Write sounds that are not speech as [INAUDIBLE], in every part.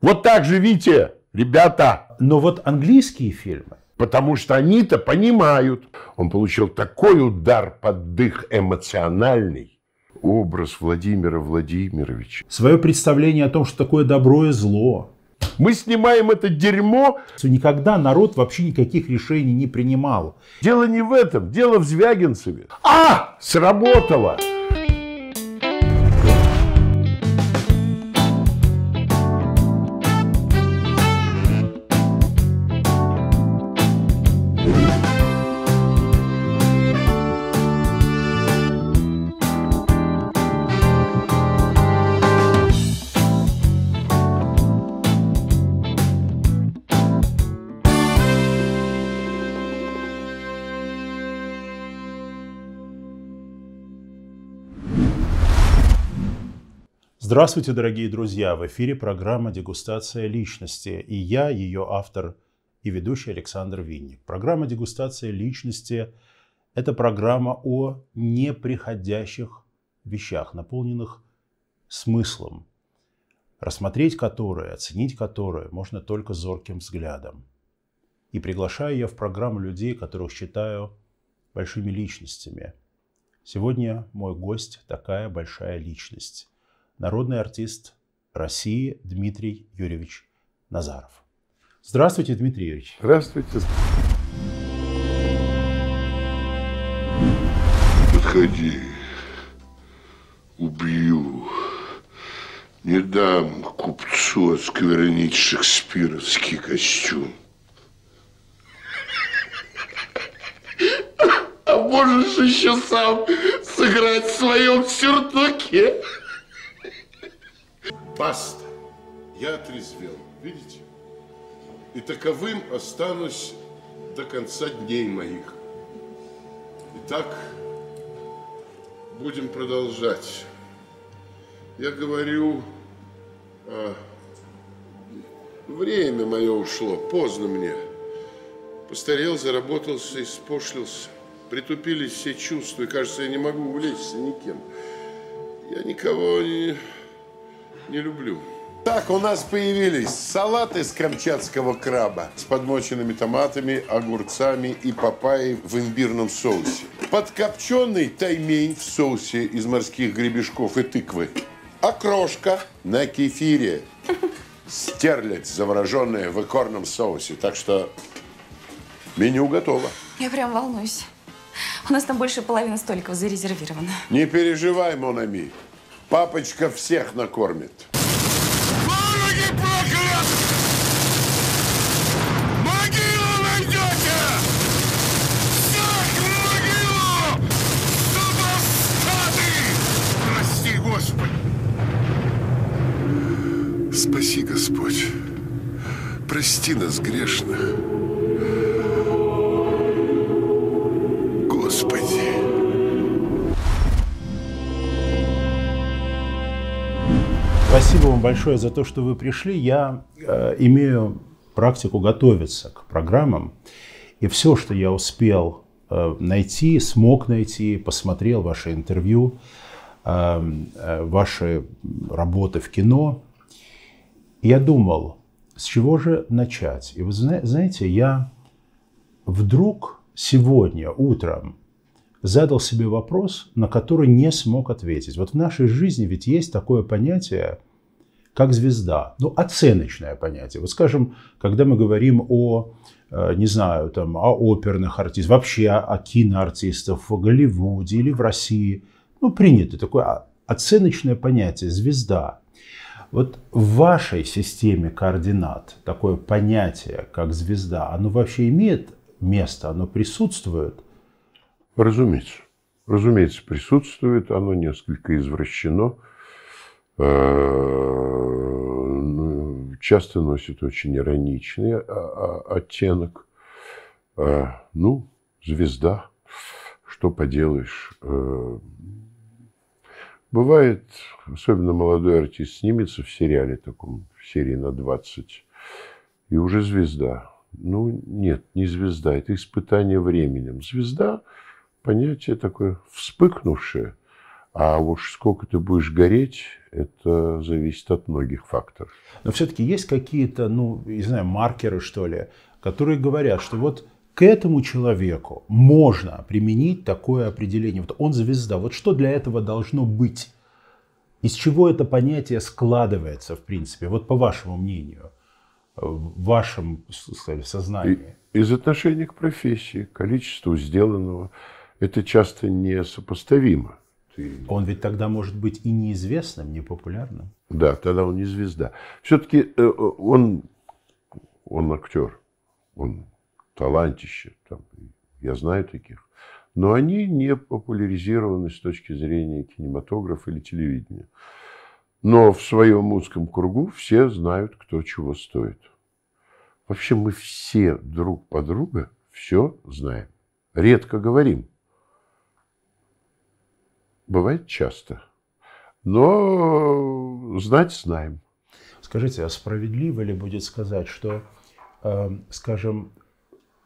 Вот так живите, ребята. Но вот английские фильмы. Потому что они-то понимают. Он получил такой удар под дых эмоциональный, образ Владимира Владимировича. Свое представление о том, что такое добро и зло. Мы снимаем это дерьмо. Никогда народ вообще никаких решений не принимал. Дело не в этом, дело в Звягинцеве. А, сработало! Сработало! Здравствуйте, дорогие друзья! В эфире программа «Дегустация личности» и я, ее автор и ведущий Александр Винник. Программа «Дегустация личности» – это программа о неприходящих вещах, наполненных смыслом, рассмотреть которые, оценить которые можно только зорким взглядом. И приглашаю я в программу людей, которых считаю большими личностями. Сегодня мой гость – такая большая личность – народный артист России Дмитрий Юрьевич Назаров. Здравствуйте, Дмитрий Юрьевич. Здравствуйте. Подходи, убью. Не дам купцу осквернить шекспировский костюм. А можешь еще сам сыграть в своем сюртуке. Баста. Я отрезвел. Видите? И таковым останусь до конца дней моих. Итак, будем продолжать. Я говорю, а, время мое ушло, поздно мне. Постарел, заработался, испошлился. Притупились все чувства, и, кажется, я не могу увлечься никем. Я никого не не люблю. Так, у нас появились салаты из камчатского краба с подмоченными томатами, огурцами и папайей в имбирном соусе. Подкопченный таймень в соусе из морских гребешков и тыквы. Окрошка на кефире. Стерлядь, замороженная в икорном соусе. Так что меню готово. Я прям волнуюсь. У нас там больше половины столиков зарезервировано. Не переживай, Монами. Папочка всех накормит. Вороги проклят! Могилу найдете! Всех в могилу! Супостаты! Прости, Спаси, Господь! Прости нас грешных! большое за то, что вы пришли. Я э, имею практику готовиться к программам. И все, что я успел э, найти, смог найти, посмотрел ваше интервью, э, э, ваши работы в кино, я думал, с чего же начать. И вы знаете, я вдруг сегодня утром задал себе вопрос, на который не смог ответить. Вот в нашей жизни ведь есть такое понятие как звезда. Ну, оценочное понятие. Вот скажем, когда мы говорим о, э, не знаю, там, о оперных артистах, вообще о киноартистах в Голливуде или в России, ну, принято такое оценочное понятие «звезда». Вот в вашей системе координат такое понятие, как звезда, оно вообще имеет место, оно присутствует? Разумеется. Разумеется, присутствует, оно несколько извращено – Э, ну, часто носит очень ироничный а, а, оттенок. Э, ну, звезда, что поделаешь. Э. Бывает, особенно молодой артист снимется в сериале таком, в серии на 20, и уже звезда. Ну, нет, не звезда, это испытание временем. Звезда – понятие такое вспыкнувшее, а уж сколько ты будешь гореть, это зависит от многих факторов. Но все-таки есть какие-то, ну, не знаю, маркеры, что ли, которые говорят, что вот к этому человеку можно применить такое определение. Вот он звезда. Вот что для этого должно быть? Из чего это понятие складывается, в принципе? Вот по вашему мнению, в вашем сказать, сознании. Из отношения к профессии, количеству сделанного, это часто несопоставимо ты... Он ведь тогда может быть и неизвестным, не популярным. Да, тогда он не звезда. Все-таки э, э, он, он актер, он талантище, там, я знаю таких. Но они не популяризированы с точки зрения кинематографа или телевидения. Но в своем узком кругу все знают, кто чего стоит. Вообще мы все друг по друга все знаем. Редко говорим бывает часто. Но знать знаем. Скажите, а справедливо ли будет сказать, что, э, скажем,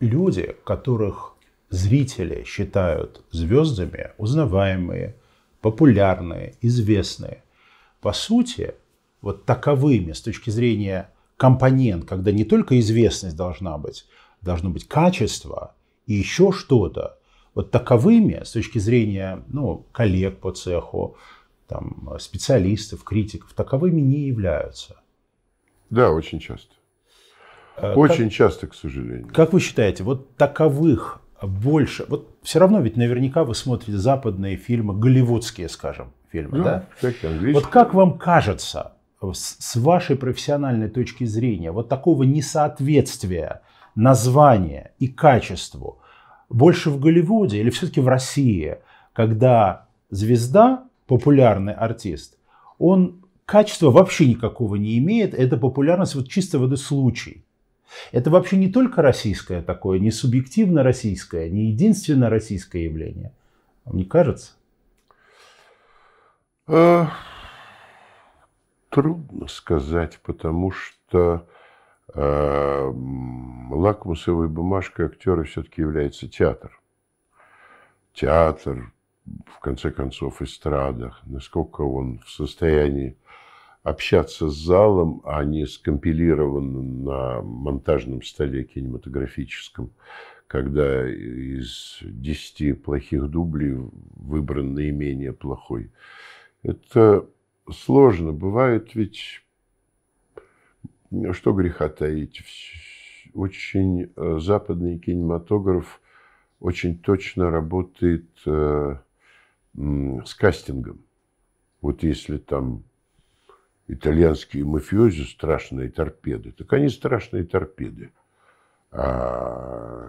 люди, которых зрители считают звездами, узнаваемые, популярные, известные, по сути, вот таковыми с точки зрения компонент, когда не только известность должна быть, должно быть качество и еще что-то, вот таковыми с точки зрения ну, коллег по цеху, там, специалистов, критиков, таковыми не являются. Да, очень часто. Э, очень как, часто, к сожалению. Как вы считаете, вот таковых больше? Вот все равно ведь наверняка вы смотрите западные фильмы, голливудские, скажем, фильмы, ну, да? Вот как вам кажется, с вашей профессиональной точки зрения, вот такого несоответствия названия и качеству больше в Голливуде или все-таки в России, когда звезда, популярный артист, он качества вообще никакого не имеет, это популярность вот чисто воды случай. Это вообще не только российское такое, не субъективно российское, не единственное российское явление. Вам не кажется? Э, трудно сказать, потому что Эм, лакмусовой бумажкой актера все-таки является театр. Театр, в конце концов, эстрадах. насколько он в состоянии общаться с залом, а не скомпилирован на монтажном столе кинематографическом, когда из десяти плохих дублей выбран наименее плохой. Это сложно. Бывает ведь что греха таить, очень э, западный кинематограф очень точно работает э, с кастингом. Вот если там итальянские мафиози страшные торпеды, так они страшные торпеды. А...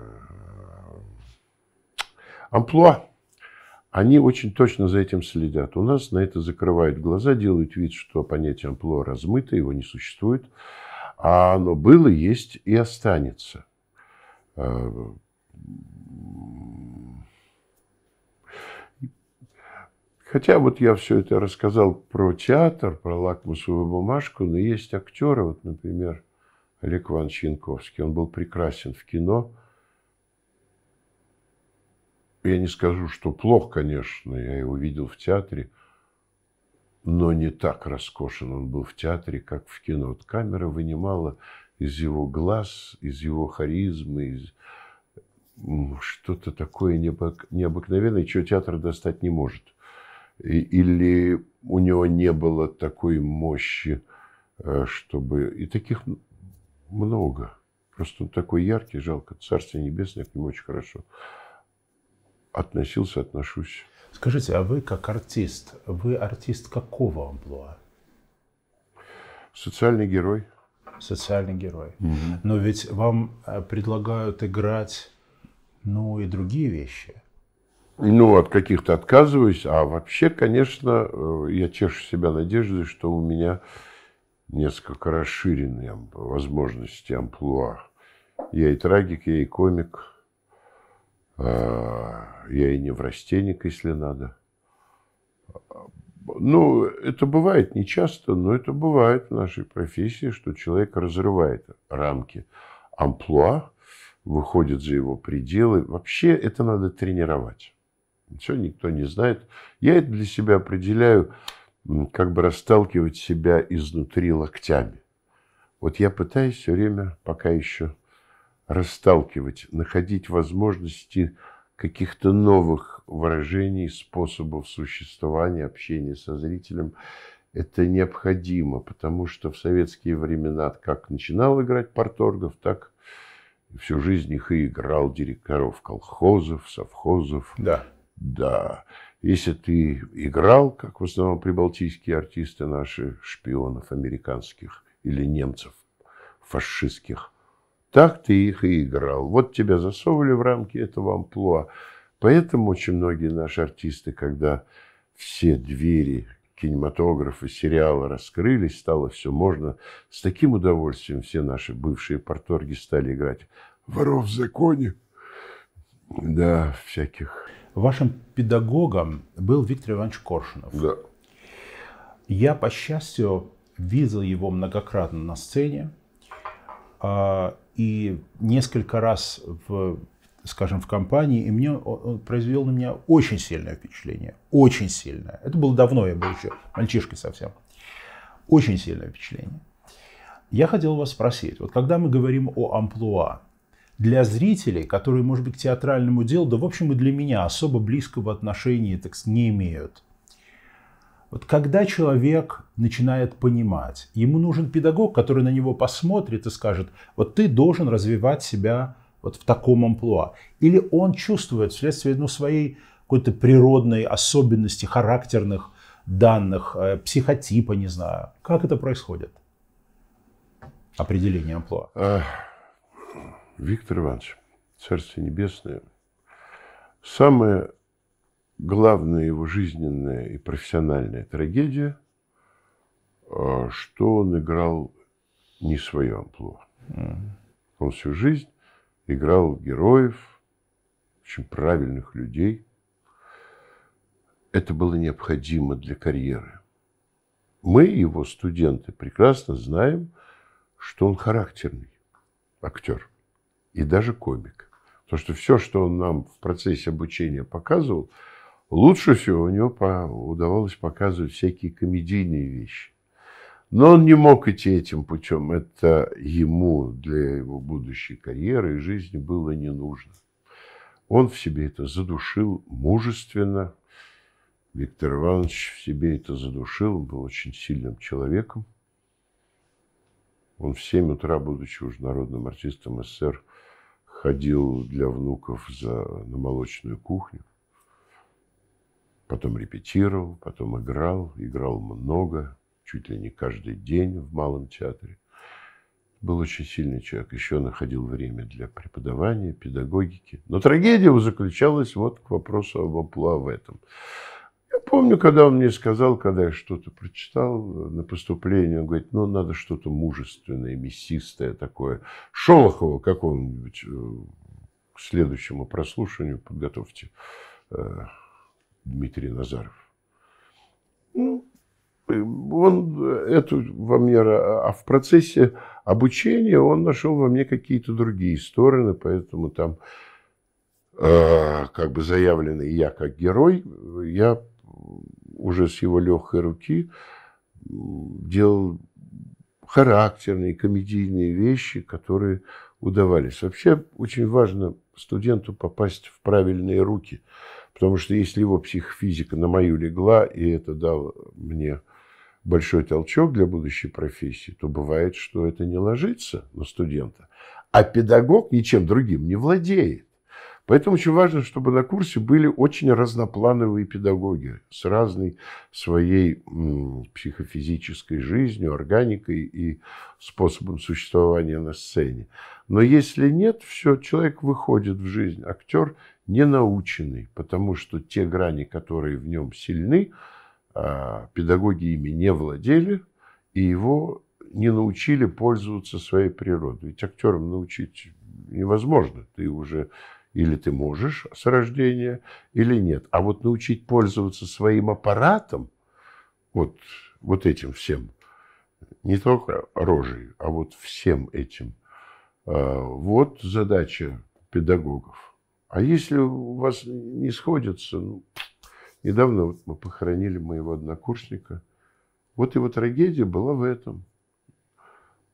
Амплуа, они очень точно за этим следят. У нас на это закрывают глаза, делают вид, что понятие амплуа размыто, его не существует а оно было, есть и останется. Э, хотя вот я все это рассказал про театр, про лакмусовую бумажку, но есть актеры, вот, например, Олег Иванович Янковский, он был прекрасен в кино. Я не скажу, что плохо, конечно, я его видел в театре – но не так роскошен он был в театре, как в кино. Вот камера вынимала из его глаз, из его харизмы, из что-то такое необыкновенное, чего театр достать не может. или у него не было такой мощи, э, чтобы... И таких много. Просто он такой яркий, жалко. Царствие Небесное к нему очень хорошо относился, отношусь. Скажите, а вы как артист, вы артист какого амплуа? Социальный герой. Социальный герой. Угу. Но ведь вам э, предлагают играть, ну, и другие вещи. Ну, от каких-то отказываюсь, а вообще, конечно, э, я чешу себя надеждой, что у меня несколько расширенные возможности амплуа. Я и трагик, я и комик, а, я и не в растенник, если надо. Ну, это бывает не часто, но это бывает в нашей профессии, что человек разрывает рамки амплуа, выходит за его пределы. Вообще это надо тренировать. Все никто не знает. Я это для себя определяю, как бы расталкивать себя изнутри локтями. Вот я пытаюсь все время, пока еще расталкивать, находить возможности каких-то новых выражений, способов существования, общения со зрителем. Это необходимо, потому что в советские времена как начинал играть Порторгов, так всю жизнь их и играл директоров колхозов, совхозов. Да. Да. Если ты играл, как в основном прибалтийские артисты наши, шпионов американских или немцев фашистских, так ты их и играл. Вот тебя засовывали в рамки этого амплуа. Поэтому очень многие наши артисты, когда все двери кинематографа, сериала раскрылись, стало все можно. С таким удовольствием все наши бывшие порторги стали играть воров в законе. Да, всяких. Вашим педагогом был Виктор Иванович Коршунов. Да. Я, по счастью, видел его многократно на сцене. А, и несколько раз в скажем, в компании, и мне он произвел на меня очень сильное впечатление. Очень сильное. Это было давно, я был еще мальчишкой совсем. Очень сильное впечатление. Я хотел вас спросить, вот когда мы говорим о амплуа, для зрителей, которые, может быть, к театральному делу, да, в общем, и для меня особо близкого отношения так, не имеют, вот когда человек начинает понимать, ему нужен педагог, который на него посмотрит и скажет, вот ты должен развивать себя вот в таком амплуа. Или он чувствует вследствие ну, своей какой-то природной особенности, характерных данных, э, психотипа, не знаю. Как это происходит? Определение амплуа. А, Виктор Иванович, Царствие Небесное, самое главная его жизненная и профессиональная трагедия, а, что он играл не свое амплуа. Mm. Он всю жизнь играл героев, очень правильных людей. Это было необходимо для карьеры. Мы, его студенты, прекрасно знаем, что он характерный актер и даже комик. Потому что все, что он нам в процессе обучения показывал – Лучше всего у него удавалось показывать всякие комедийные вещи. Но он не мог идти этим путем. Это ему для его будущей карьеры и жизни было не нужно. Он в себе это задушил мужественно. Виктор Иванович в себе это задушил. Он был очень сильным человеком. Он в 7 утра, будучи уже народным артистом СССР, ходил для внуков за, на молочную кухню. Потом репетировал, потом играл, играл много, чуть ли не каждый день в малом театре. Был очень сильный человек, еще находил время для преподавания, педагогики. Но трагедия заключалась вот к вопросу об амплуа в этом. Я помню, когда он мне сказал, когда я что-то прочитал э, на поступление, он говорит, ну, надо что-то мужественное, мясистое такое. Шолохова какого-нибудь э, к следующему прослушиванию подготовьте э, Дмитрий Назаров. Ну, он эту во мне, а в процессе обучения он нашел во мне какие-то другие стороны, поэтому там э, как бы заявленный я как герой, я уже с его легкой руки делал характерные, комедийные вещи, которые удавались. Вообще очень важно студенту попасть в правильные руки – Потому что если его психофизика на мою легла, и это дало мне большой толчок для будущей профессии, то бывает, что это не ложится на студента. А педагог ничем другим не владеет. Поэтому очень важно, чтобы на курсе были очень разноплановые педагоги с разной своей психофизической жизнью, органикой и способом существования на сцене. Но если нет, все, человек выходит в жизнь. Актер ненаученный, потому что те грани, которые в нем сильны, а, педагоги ими не владели, и его не научили пользоваться своей природой. Ведь актерам научить невозможно. Ты уже или ты можешь с рождения, или нет. А вот научить пользоваться своим аппаратом, вот, вот этим всем, не только рожей, а вот всем этим, а, вот задача педагогов. А если у вас не сходятся, ну, недавно вот мы похоронили моего однокурсника. Вот его трагедия была в этом.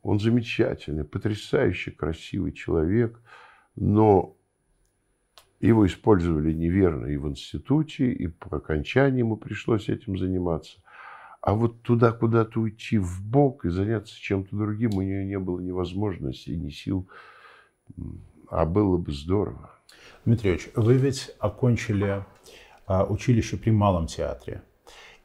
Он замечательный, потрясающе красивый человек, но его использовали неверно и в институте, и по окончании ему пришлось этим заниматься. А вот туда куда-то уйти в бок и заняться чем-то другим у нее не было ни возможности, ни сил. А было бы здорово. Дмитрий Ильич, вы ведь окончили а, училище при Малом театре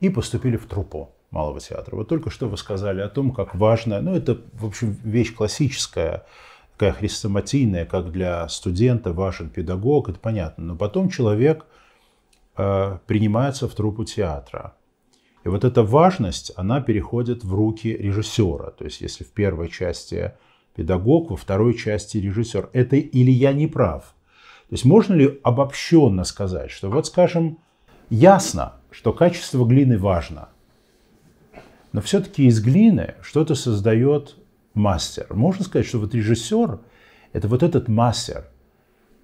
и поступили в труппу Малого театра. Вот только что вы сказали о том, как важно, ну это, в общем, вещь классическая, такая хрестоматийная, как для студента важен педагог, это понятно. Но потом человек а, принимается в труппу театра. И вот эта важность, она переходит в руки режиссера. То есть если в первой части педагог, во второй части режиссер. Это или я не прав? То есть можно ли обобщенно сказать, что вот, скажем, ясно, что качество глины важно, но все-таки из глины что-то создает мастер. Можно сказать, что вот режиссер – это вот этот мастер.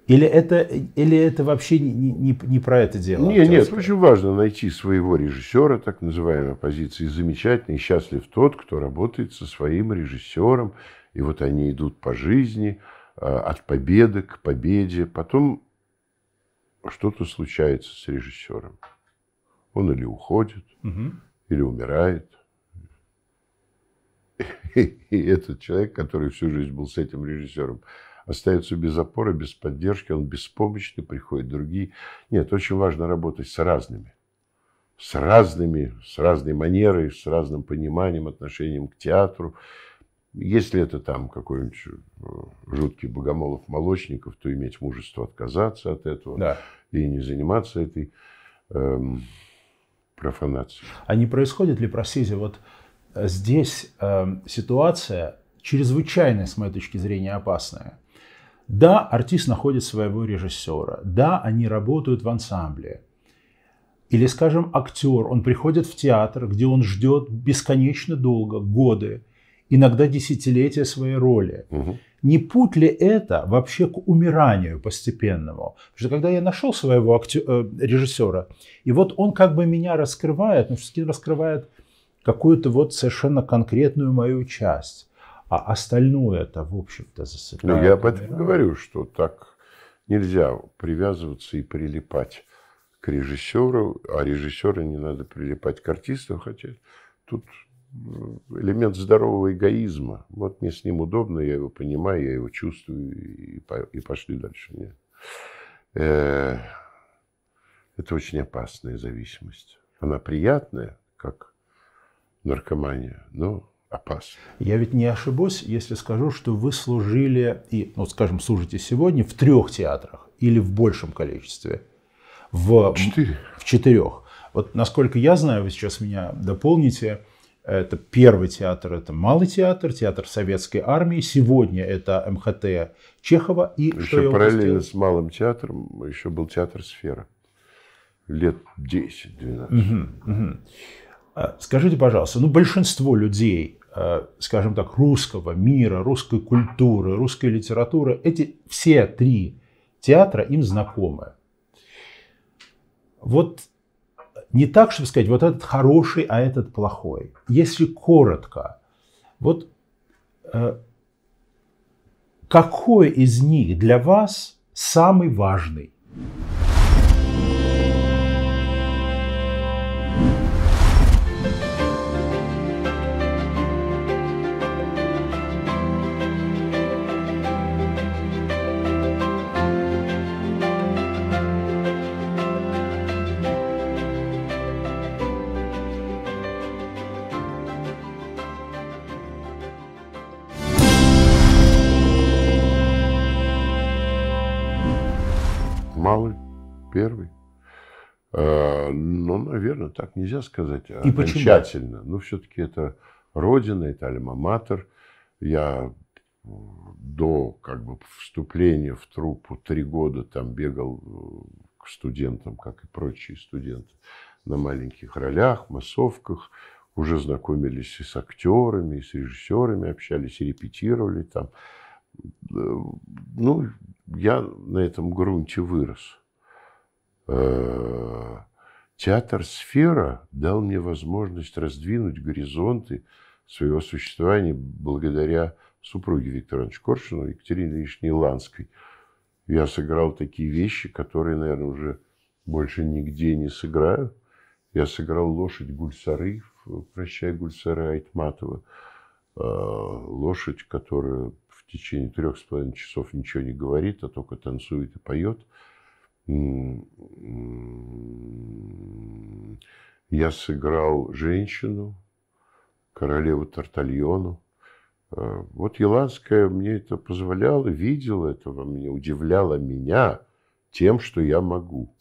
Или это, или это вообще не, не, не про это дело? Нет, нет, очень важно найти своего режиссера, так называемой позиции, замечательный, счастлив тот, кто работает со своим режиссером, и вот они идут по жизни – Э, от победы к победе. Потом что-то случается с режиссером. Он или уходит, угу. или умирает. И этот человек, который всю жизнь был с этим режиссером, остается без опоры, без поддержки, он беспомощный, приходят другие. Нет, очень важно работать с разными. С разными, с разной манерой, с разным пониманием, отношением к театру. Если это там какой-нибудь э, жуткий богомолов молочников, то иметь мужество отказаться от этого да. и не заниматься этой эм, профанацией. А не происходит ли, простите, вот э, здесь э, ситуация чрезвычайно, с моей точки зрения, опасная? Да, артист находит своего режиссера, да, они работают в ансамбле, или, скажем, актер, он приходит в театр, где он ждет бесконечно долго, годы, иногда десятилетия своей роли. Угу. Не путь ли это вообще к умиранию постепенному? Потому что когда я нашел своего актё- э, режиссера, и вот он как бы меня раскрывает, но ну, все-таки раскрывает какую-то вот совершенно конкретную мою часть, а остальное это, в общем-то, засыпает. Ну, я об этом говорю, что так нельзя привязываться и прилипать к режиссеру, а режиссера не надо прилипать к артисту, хотя тут элемент здорового эгоизма. Вот мне с ним удобно, я его понимаю, я его чувствую, и, пошли дальше. Нет. Э, это очень опасная зависимость. Она приятная, как наркомания, но опасная. Я ведь не ошибусь, если скажу, что вы служили, и, ну, скажем, служите сегодня в трех театрах или в большем количестве. В, Четыре. В четырех. Вот насколько я знаю, вы сейчас меня дополните, это первый театр, это малый театр, театр советской армии. Сегодня это МХТ Чехова. И еще что параллельно с малым театром еще был театр «Сфера». Лет 10-12. Угу, угу. Скажите, пожалуйста, ну большинство людей, а, скажем так, русского мира, русской культуры, русской литературы, эти все три театра им знакомы. Вот не так, чтобы сказать, вот этот хороший, а этот плохой. Если коротко, вот э, какой из них для вас самый важный? так нельзя сказать а и окончательно. Почему? Ну, Но все-таки это родина, это альма-матер. Я э, до как бы вступления в труппу три года там бегал э, к студентам, как и прочие студенты, на маленьких ролях, массовках. Уже знакомились и с актерами, и с режиссерами, общались и репетировали там. Э, ну, я на этом грунте вырос. Театр «Сфера» дал мне возможность раздвинуть горизонты своего существования благодаря супруге Виктора Ивановича Коршуну, Екатерине Ильиничне Ланской. Я сыграл такие вещи, которые, наверное, уже больше нигде не сыграю. Я сыграл лошадь Гульсары, прощай, Гульсары Айтматова. А, лошадь, которая в течение трех с половиной часов ничего не говорит, а только танцует и поет. Я сыграл женщину, королеву Тартальону. Э, вот Еланская мне это позволяла, видела этого мне, удивляла меня тем, что я могу.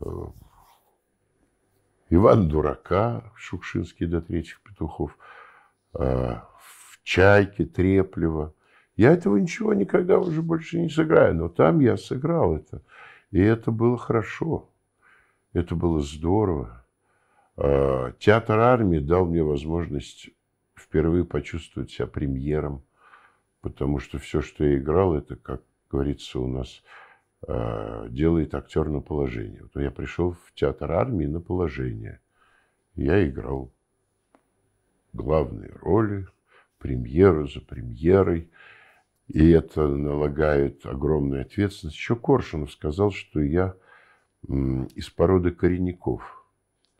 Э, Иван Дурака, Шукшинский до третьих петухов, э, в Чайке Треплева. Я этого ничего никогда уже больше не сыграю, но там я сыграл это. И это было хорошо, это было здорово. Э, театр армии дал мне возможность впервые почувствовать себя премьером, потому что все, что я играл, это, как говорится у нас, э, делает актер на положение. Вот я пришел в театр армии на положение. Я играл главные роли, премьеру за премьерой. И это налагает огромную ответственность. Еще Коршунов сказал, что я из породы коренников –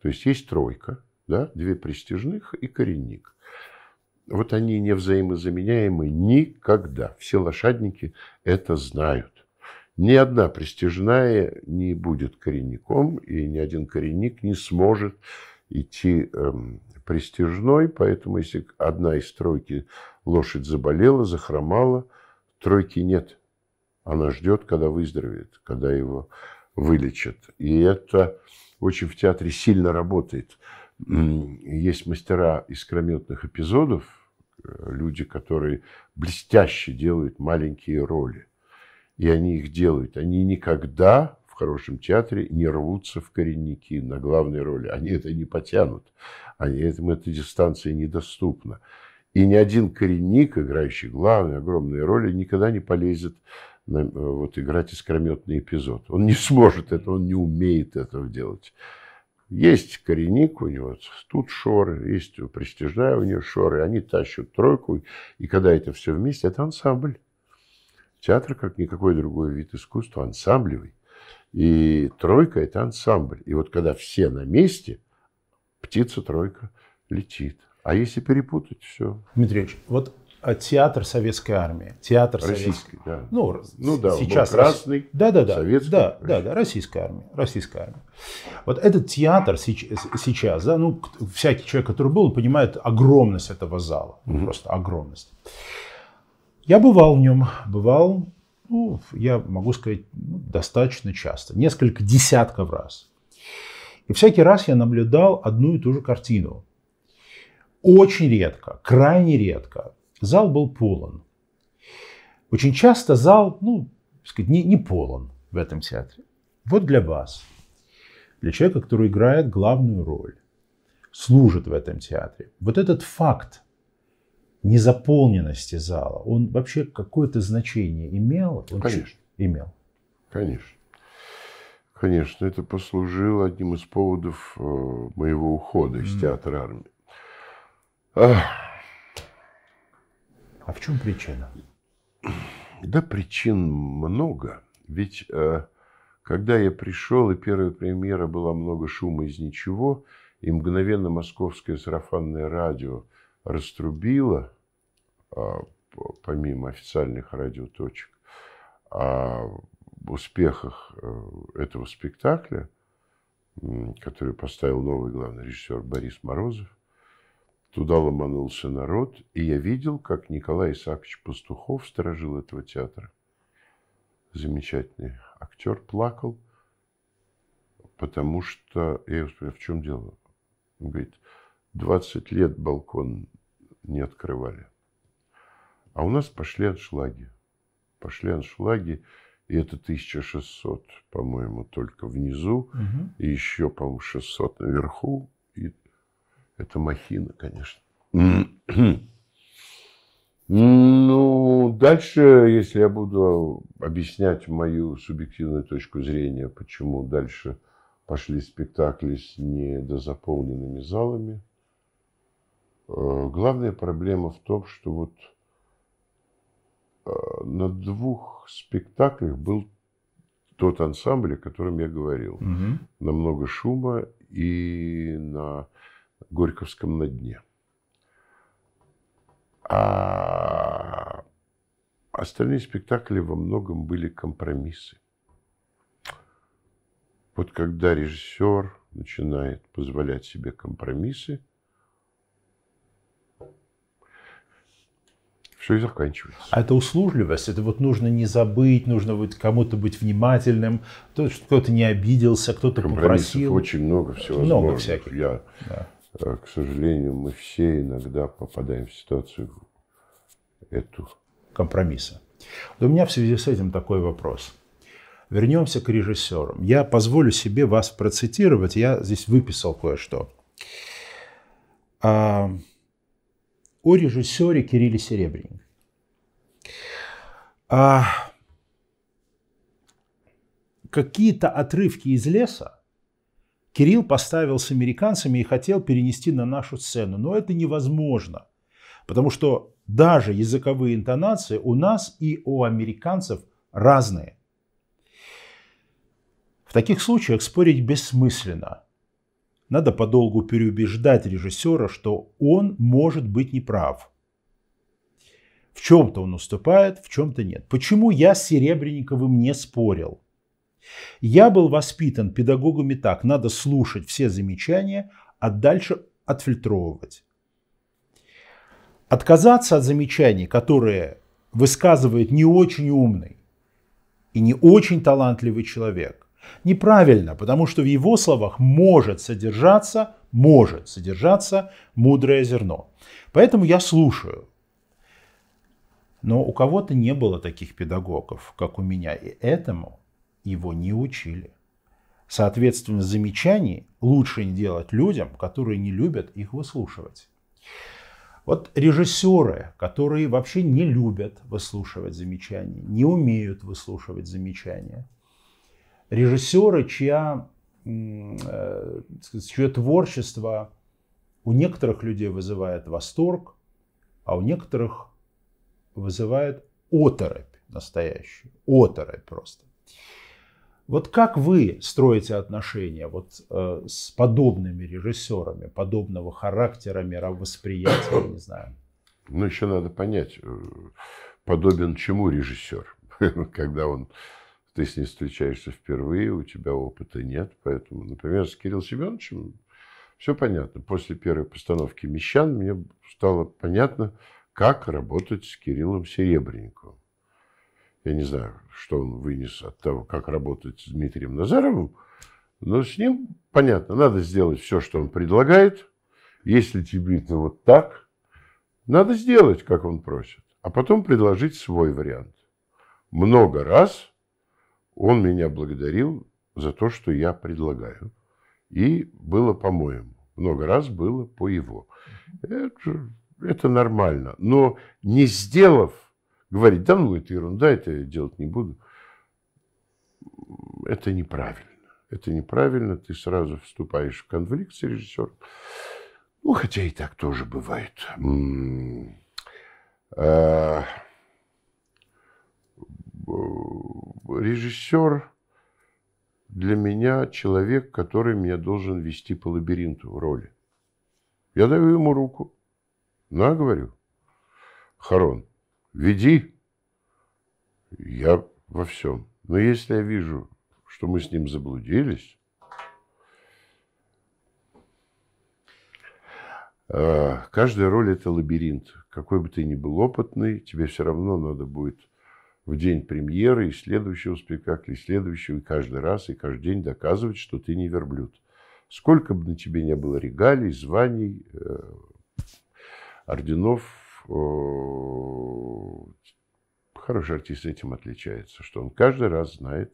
то есть есть тройка, да, две престижных и коренник. Вот они не взаимозаменяемы никогда. Все лошадники это знают. Ни одна престижная не будет коренником, и ни один коренник не сможет идти эм, престижной. Поэтому если одна из тройки лошадь заболела, захромала, тройки нет. Она ждет, когда выздоровеет, когда его вылечат. И это очень в театре сильно работает. Есть мастера искрометных эпизодов, э, люди, которые блестяще делают маленькие роли. И они их делают. Они никогда в хорошем театре не рвутся в коренники на главной роли. Они это не потянут. Они, этим эта дистанция недоступна. И ни один коренник, играющий главные огромные роли, никогда не полезет Э, вот, играть искрометный эпизод. Он не сможет это, он не умеет этого делать. Есть коренник у него, тут шоры, есть престижная у него шоры, они тащат тройку, и когда это все вместе, это ансамбль. Театр, как никакой другой вид искусства, ансамблевый. И тройка – это ансамбль. И вот когда все на месте, птица-тройка летит. А если перепутать, все. Дмитрий Ильич, вот Э, театр советской армии, театр российский, советской, да. ну, ну да, ну, сейчас красный, да, да, да, советский, да, да, да, российская армия, российская армия. Вот этот театр сейчас, да, ну всякий человек, который был, понимает огромность этого зала, угу. просто огромность. Я бывал в нем, бывал, ну, я могу сказать, ну, достаточно часто, несколько десятков раз. И всякий раз я наблюдал одну и ту же картину. Очень редко, крайне редко Зал был полон. Очень часто зал, ну, сказать, не, не полон в этом театре. Вот для вас, для человека, который играет главную роль, служит в этом театре, вот этот факт незаполненности зала, он вообще какое-то значение имел? Он Конечно. Имел. Конечно. Конечно, это послужило одним из поводов э, моего ухода из mm. театра армии. А в чем причина? Да, причин много. Ведь э, когда я пришел, и первая премьера была «Много шума из ничего», и мгновенно московское сарафанное радио раструбило, а, помимо официальных радиоточек, о успехах э, этого спектакля, который поставил новый главный режиссер Борис Морозов, Туда ломанулся народ, и я видел, как Николай Исаакович Пастухов сторожил этого театра. Замечательный актер плакал, потому что... Я его спрашиваю, «А в чем дело? Он говорит, 20 лет балкон не открывали. А у нас пошли аншлаги. Пошли аншлаги, и это 1600, по-моему, только внизу, угу. и еще, по-моему, 600 наверху. Это махина, конечно. Ну, дальше, если я буду объяснять мою субъективную точку зрения, почему дальше пошли спектакли с недозаполненными залами, э, главная проблема в том, что вот э, на двух спектаклях был тот ансамбль, о котором я говорил. Угу. Намного шума и на Горьковском на дне. А остальные спектакли во многом были компромиссы. Вот когда режиссер начинает позволять себе компромиссы, все и заканчивается. А это услужливость, это вот нужно не забыть, нужно вот кому-то быть внимательным, кто-то не обиделся, кто-то попросил. очень много всего. Много всяких. Я да. А, к сожалению, мы все иногда попадаем в ситуацию эту. Компромисса. у меня в связи с этим такой вопрос. Вернемся к режиссерам. Я позволю себе вас процитировать. Я здесь выписал кое-что. А, о режиссере Кирилле Серебреннике. А, какие-то отрывки из леса Кирилл поставил с американцами и хотел перенести на нашу сцену, но это невозможно, потому что даже языковые интонации у нас и у американцев разные. В таких случаях спорить бессмысленно. Надо подолгу переубеждать режиссера, что он может быть неправ. В чем-то он уступает, в чем-то нет. Почему я с Серебренниковым не спорил? Я был воспитан педагогами так, надо слушать все замечания, а дальше отфильтровывать. Отказаться от замечаний, которые высказывает не очень умный и не очень талантливый человек, неправильно, потому что в его словах может содержаться, может содержаться мудрое зерно. Поэтому я слушаю. Но у кого-то не было таких педагогов, как у меня, и этому его не учили. Соответственно, замечаний лучше не делать людям, которые не любят их выслушивать. Вот режиссеры, которые вообще не любят выслушивать замечания, не умеют выслушивать замечания. Режиссеры, чья, э, чье творчество у некоторых людей вызывает восторг, а у некоторых вызывает оторопь настоящую, оторопь просто. Вот как вы строите отношения вот, э, с подобными режиссерами, подобного характера, мировосприятия, не знаю? Ну, еще надо понять, э, подобен чему режиссер, [LAUGHS] когда он ты с ним встречаешься впервые, у тебя опыта нет. Поэтому, например, с Кириллом Семеновичем все понятно. После первой постановки «Мещан» мне стало понятно, как работать с Кириллом Серебренниковым. Я не знаю, что он вынес от того, как работать с Дмитрием Назаровым, но с ним понятно, надо сделать все, что он предлагает. Если тебе это вот так, надо сделать, как он просит, а потом предложить свой вариант. Много раз он меня благодарил за то, что я предлагаю. И было по-моему. Много раз было по его. Это, это нормально. Но не сделав говорить, да ну это ерунда, это я делать не буду, это неправильно. Это неправильно, ты сразу вступаешь в конфликт с режиссером. Ну, хотя и так тоже бывает. Э, режиссер для меня человек, который меня должен вести по лабиринту в роли. Я даю ему руку. На, говорю. Харон, веди. Я во всем. Но если я вижу, что мы с ним заблудились, э, каждая роль – это лабиринт. Какой бы ты ни был опытный, тебе все равно надо будет в день премьеры и следующего спектакля, и следующего, и каждый раз, и каждый день доказывать, что ты не верблюд. Сколько бы на тебе не было регалий, званий, э, орденов, Э, хороший артист этим отличается, что он каждый раз знает,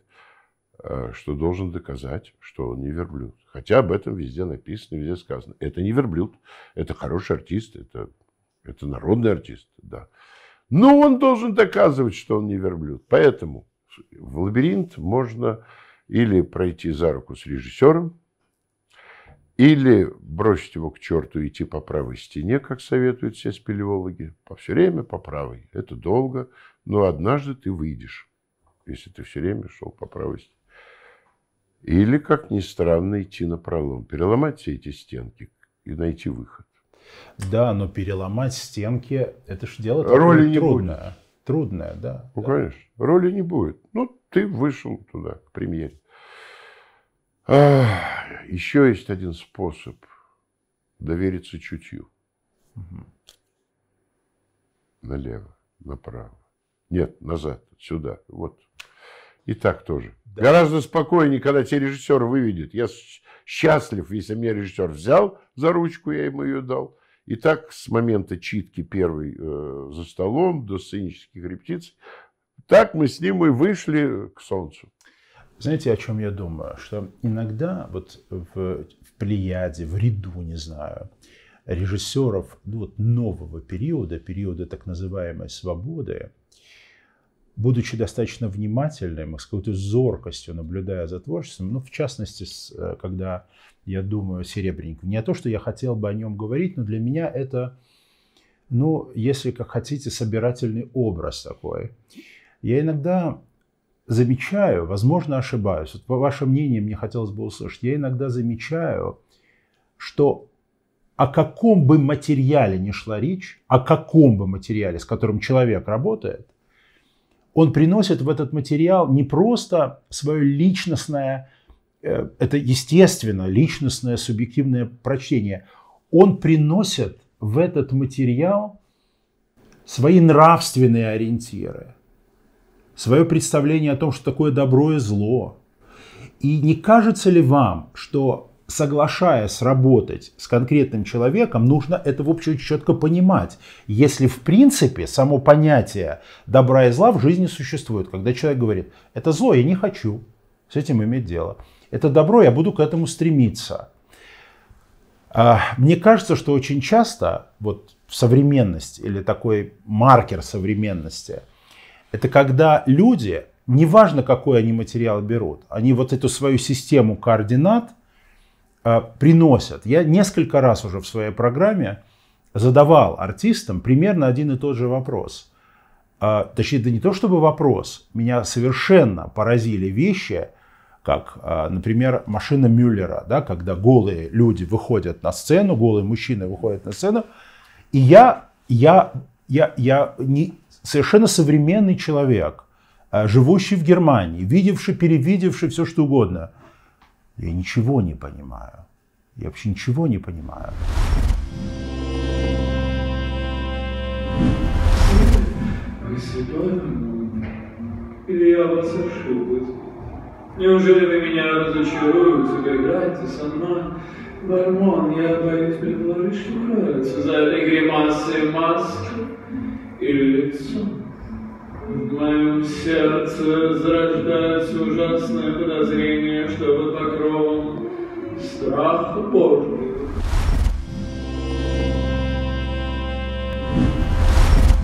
э, что должен доказать, что он не верблюд. Хотя об этом везде написано, везде сказано. Это не верблюд, это хороший артист, это, это народный артист, да. Но он должен доказывать, что он не верблюд. Поэтому в лабиринт можно или пройти за руку с режиссером, или бросить его к черту и идти по правой стене, как советуют все спелеологи, по все время по правой. Это долго, но однажды ты выйдешь, если ты все время шел по правой стене. Или, как ни странно, идти на пролом, переломать все эти стенки и найти выход. Да, но переломать стенки, это же дело Роли не трудное. Будет. Трудное, да. Ну, да. конечно. Роли не будет. Ну, ты вышел туда, к премьере. Ах, еще есть один способ – довериться чутью. Угу. Налево, направо. Нет, назад, сюда, вот. И так тоже. Да. Гораздо спокойнее, когда тебе режиссер выведет. Я счастлив, если меня режиссер взял за ручку, я ему ее дал. И так с момента читки первой э, за столом до сценических репетиций, так мы с ним и вышли к солнцу. Знаете, о чем я думаю? Что иногда вот в, в плеяде, в ряду, не знаю, режиссеров ну, вот нового периода, периода так называемой свободы, будучи достаточно внимательным, с какой-то зоркостью наблюдая за творчеством, ну, в частности, с, э, когда я думаю о Серебренникове, не то, что я хотел бы о нем говорить, но для меня это, ну, если как хотите, собирательный образ такой. Я иногда замечаю, возможно, ошибаюсь, вот ваше мнение мне хотелось бы услышать, я иногда замечаю, что о каком бы материале ни шла речь, о каком бы материале, с которым человек работает, он приносит в этот материал не просто свое личностное, э, это естественно, личностное, субъективное прочтение, он приносит в этот материал свои нравственные ориентиры, свое представление о том, что такое добро и зло. И не кажется ли вам, что соглашаясь работать с конкретным человеком, нужно это в общем четко понимать. Если в принципе само понятие добра и зла в жизни существует, когда человек говорит, это зло, я не хочу с этим иметь дело. Это добро, я буду к этому стремиться. А, мне кажется, что очень часто вот в современности или такой маркер современности – это когда люди, неважно какой они материал берут, они вот эту свою систему координат э, приносят. Я несколько раз уже в своей программе задавал артистам примерно один и тот же вопрос. Э, точнее, да не то чтобы вопрос, меня совершенно поразили вещи, как, э, например, машина Мюллера, да, когда голые люди выходят на сцену, голые мужчины выходят на сцену, и я, я, я, я не, совершенно современный человек, а, живущий в Германии, видевший, перевидевший все что угодно. Я ничего не понимаю. Я вообще ничего не понимаю. Вы святой? Или я вас ошиблась? Неужели вы меня разочаруете, играете со мной? Бармон, я боюсь, мне было за этой гримасой маски и лицо. В моем сердце зарождается ужасное подозрение, что под покровом страх Божий.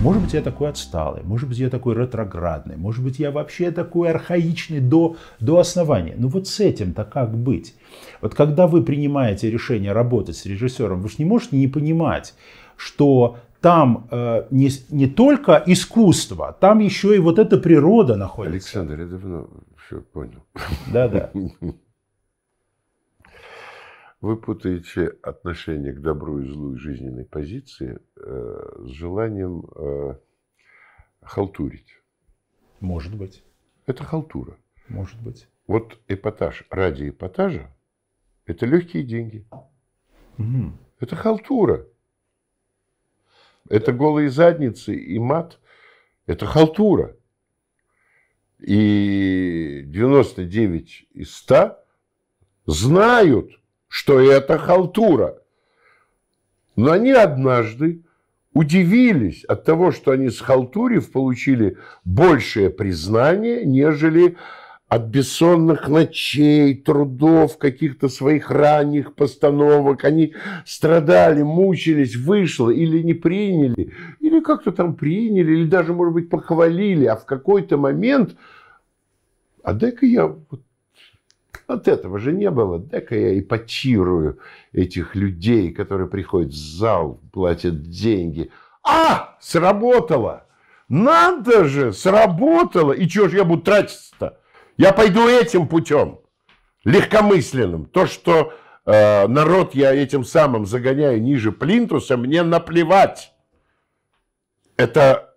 Может быть, я такой отсталый, может быть, я такой ретроградный, может быть, я вообще такой архаичный до, до основания. Ну вот с этим-то как быть? Вот когда вы принимаете решение работать с режиссером, вы же не можете не понимать, что там э, не, не только искусство, там еще и вот эта природа находится. Александр, я давно все понял. Да-да. [LAUGHS] Вы путаете отношение к добру и злу и жизненной позиции э, с желанием э, халтурить. Может быть. Это халтура. Может быть. Вот эпатаж ради эпатажа – это легкие деньги. Угу. Это халтура. Это голые задницы и мат. Это халтура. И 99 из 100 знают, что это халтура. Но они однажды удивились от того, что они с халтурив получили большее признание, нежели от бессонных ночей, трудов, каких-то своих ранних постановок. Они страдали, мучились, вышло или не приняли, или как-то там приняли, или даже, может быть, похвалили. А в какой-то момент, а дай-ка я вот от этого же не было. Дай-ка я ипотирую этих людей, которые приходят в зал, платят деньги. А, сработало! Надо же, сработало! И чего же я буду тратиться-то? Я пойду этим путем, легкомысленным. То, что э, народ я этим самым загоняю ниже плинтуса, мне наплевать. Это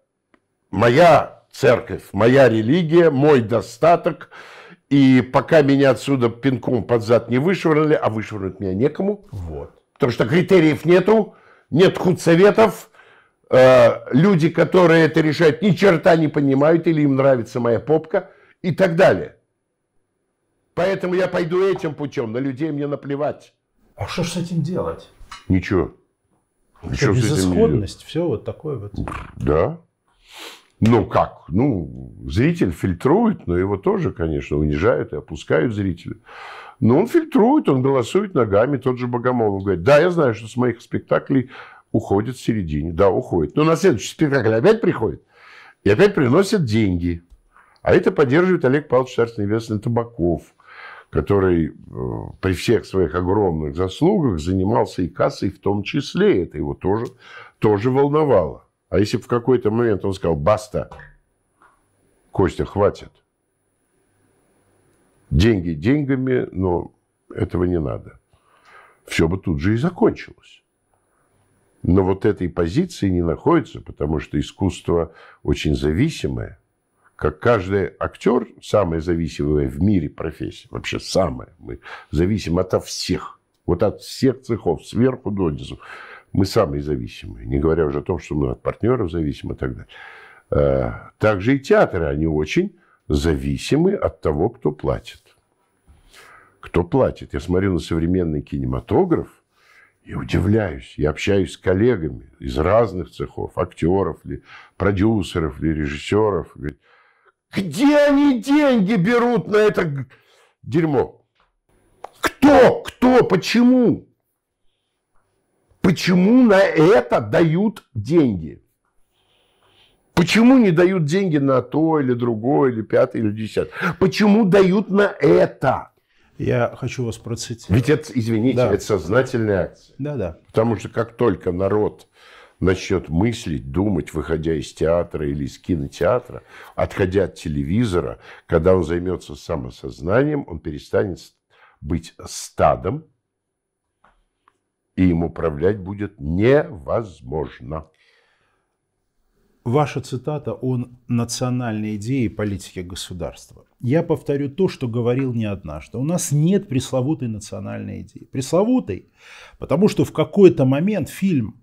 моя церковь, моя религия, мой достаток. И пока меня отсюда пинком под зад не вышвырнули, а вышвырнуть меня некому. Вот. Потому что критериев нету, нет худсоветов, э, люди, которые это решают, ни черта не понимают или им нравится моя попка – и так далее. Поэтому я пойду этим путем, на людей мне наплевать. А что с этим делать? Ничего. Ничего что, безысходность, все вот такое вот. Да. Ну как? Ну, зритель фильтрует, но его тоже, конечно, унижают и опускают зрителя. Но он фильтрует, он голосует ногами. Тот же Богомолов говорит, да, я знаю, что с моих спектаклей уходит в середине. Да, уходит. Но на следующий спектакль опять приходит и опять приносят деньги. А это поддерживает Олег Павлович Царство Небесный Табаков, который э, при всех своих огромных заслугах занимался и кассой в том числе. Это его тоже, тоже волновало. А если бы в какой-то момент он сказал «баста», Костя, хватит. Деньги деньгами, но этого не надо. Все бы тут же и закончилось. Но вот этой позиции не находится, потому что искусство очень зависимое – как каждый актер, самая зависимая в мире профессия, вообще самая, мы зависим ото всех, вот от всех цехов, сверху донизу, мы самые зависимые, не говоря уже о том, что мы от партнеров зависим и так далее. Э, также и театры, они очень зависимы от того, кто платит. Кто платит? Я смотрю на современный кинематограф и удивляюсь. Я общаюсь с коллегами из разных цехов, актеров ли, продюсеров ли, режиссеров. Говорит, где они деньги берут на это дерьмо? Кто? Кто? Почему? Почему на это дают деньги? Почему не дают деньги на то или другое, или пятое, или десятое? Почему дают на это? Я хочу вас процитировать. Ведь это, извините, да. это сознательная акция. Да, да. Потому что как только народ начнет мыслить, думать, выходя из театра или из кинотеатра, отходя от телевизора, когда он займется самосознанием, он перестанет быть стадом, и им управлять будет невозможно. Ваша цитата о национальной идее политики государства. Я повторю то, что говорил не однажды. У нас нет пресловутой национальной идеи. Пресловутой, потому что в какой-то момент фильм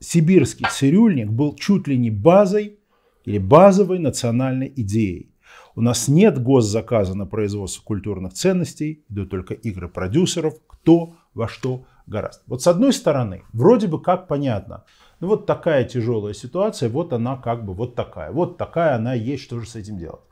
сибирский цирюльник был чуть ли не базой или базовой национальной идеей. У нас нет госзаказа на производство культурных ценностей, идут только игры продюсеров, кто во что гораздо. Вот с одной стороны, вроде бы как понятно, ну вот такая тяжелая ситуация, вот она как бы вот такая, вот такая она есть, что же с этим делать.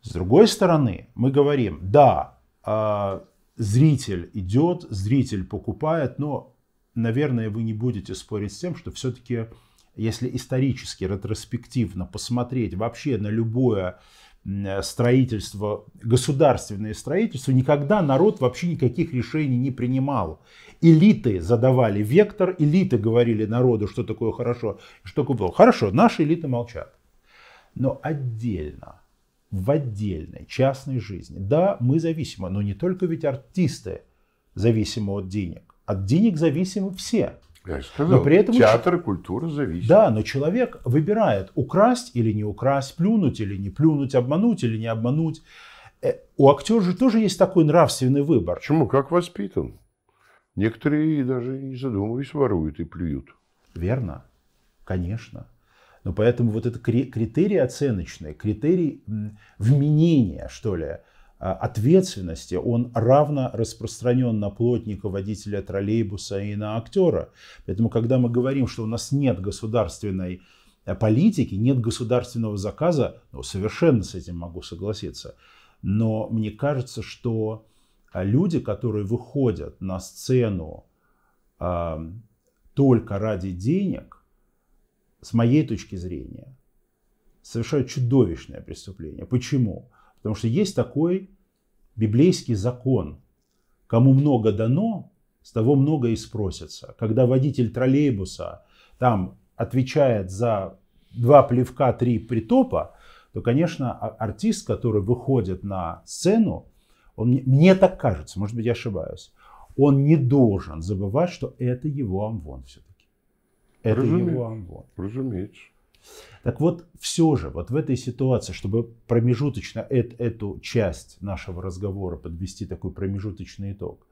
С другой стороны, мы говорим, да, а, зритель идет, зритель покупает, но наверное, вы не будете спорить с тем, что все-таки, если исторически, ретроспективно посмотреть вообще на любое э, строительство, государственное строительство, никогда народ вообще никаких решений не принимал. Элиты задавали вектор, элиты говорили народу, что такое хорошо, что такое плохо. Хорошо, наши элиты молчат. Но отдельно, в отдельной частной жизни, да, мы зависимы, но не только ведь артисты зависимы от денег. От денег зависимы все. Я сказал, но при этом театр и культура зависят. Да, но человек выбирает украсть или не украсть, плюнуть или не плюнуть, обмануть или не обмануть. Э, у актера же тоже есть такой нравственный выбор. Почему? Как воспитан? Некоторые даже не задумываясь воруют и плюют. Верно, конечно. Но поэтому вот это критерий оценочный, критерий вменения, что ли, а, ответственности, он равно распространен на плотника, водителя троллейбуса и на актера. Поэтому, когда мы говорим, что у нас нет государственной э, политики, нет государственного заказа, ну, совершенно с этим могу согласиться. Но мне кажется, что а, люди, которые выходят на сцену э, только ради денег, с моей точки зрения, совершают чудовищное преступление. Почему? Потому что есть такой библейский закон. Кому много дано, с того много и спросится. Когда водитель троллейбуса там отвечает за два плевка, три притопа, то, конечно, а, артист, который выходит на сцену, он, мне так кажется, может быть, я ошибаюсь, он не должен забывать, что это его амвон все-таки. Это Разумею. его амвон. Разумеется. Так вот, все же, вот в этой ситуации, чтобы промежуточно э- эту часть нашего разговора подвести такой промежуточный итог.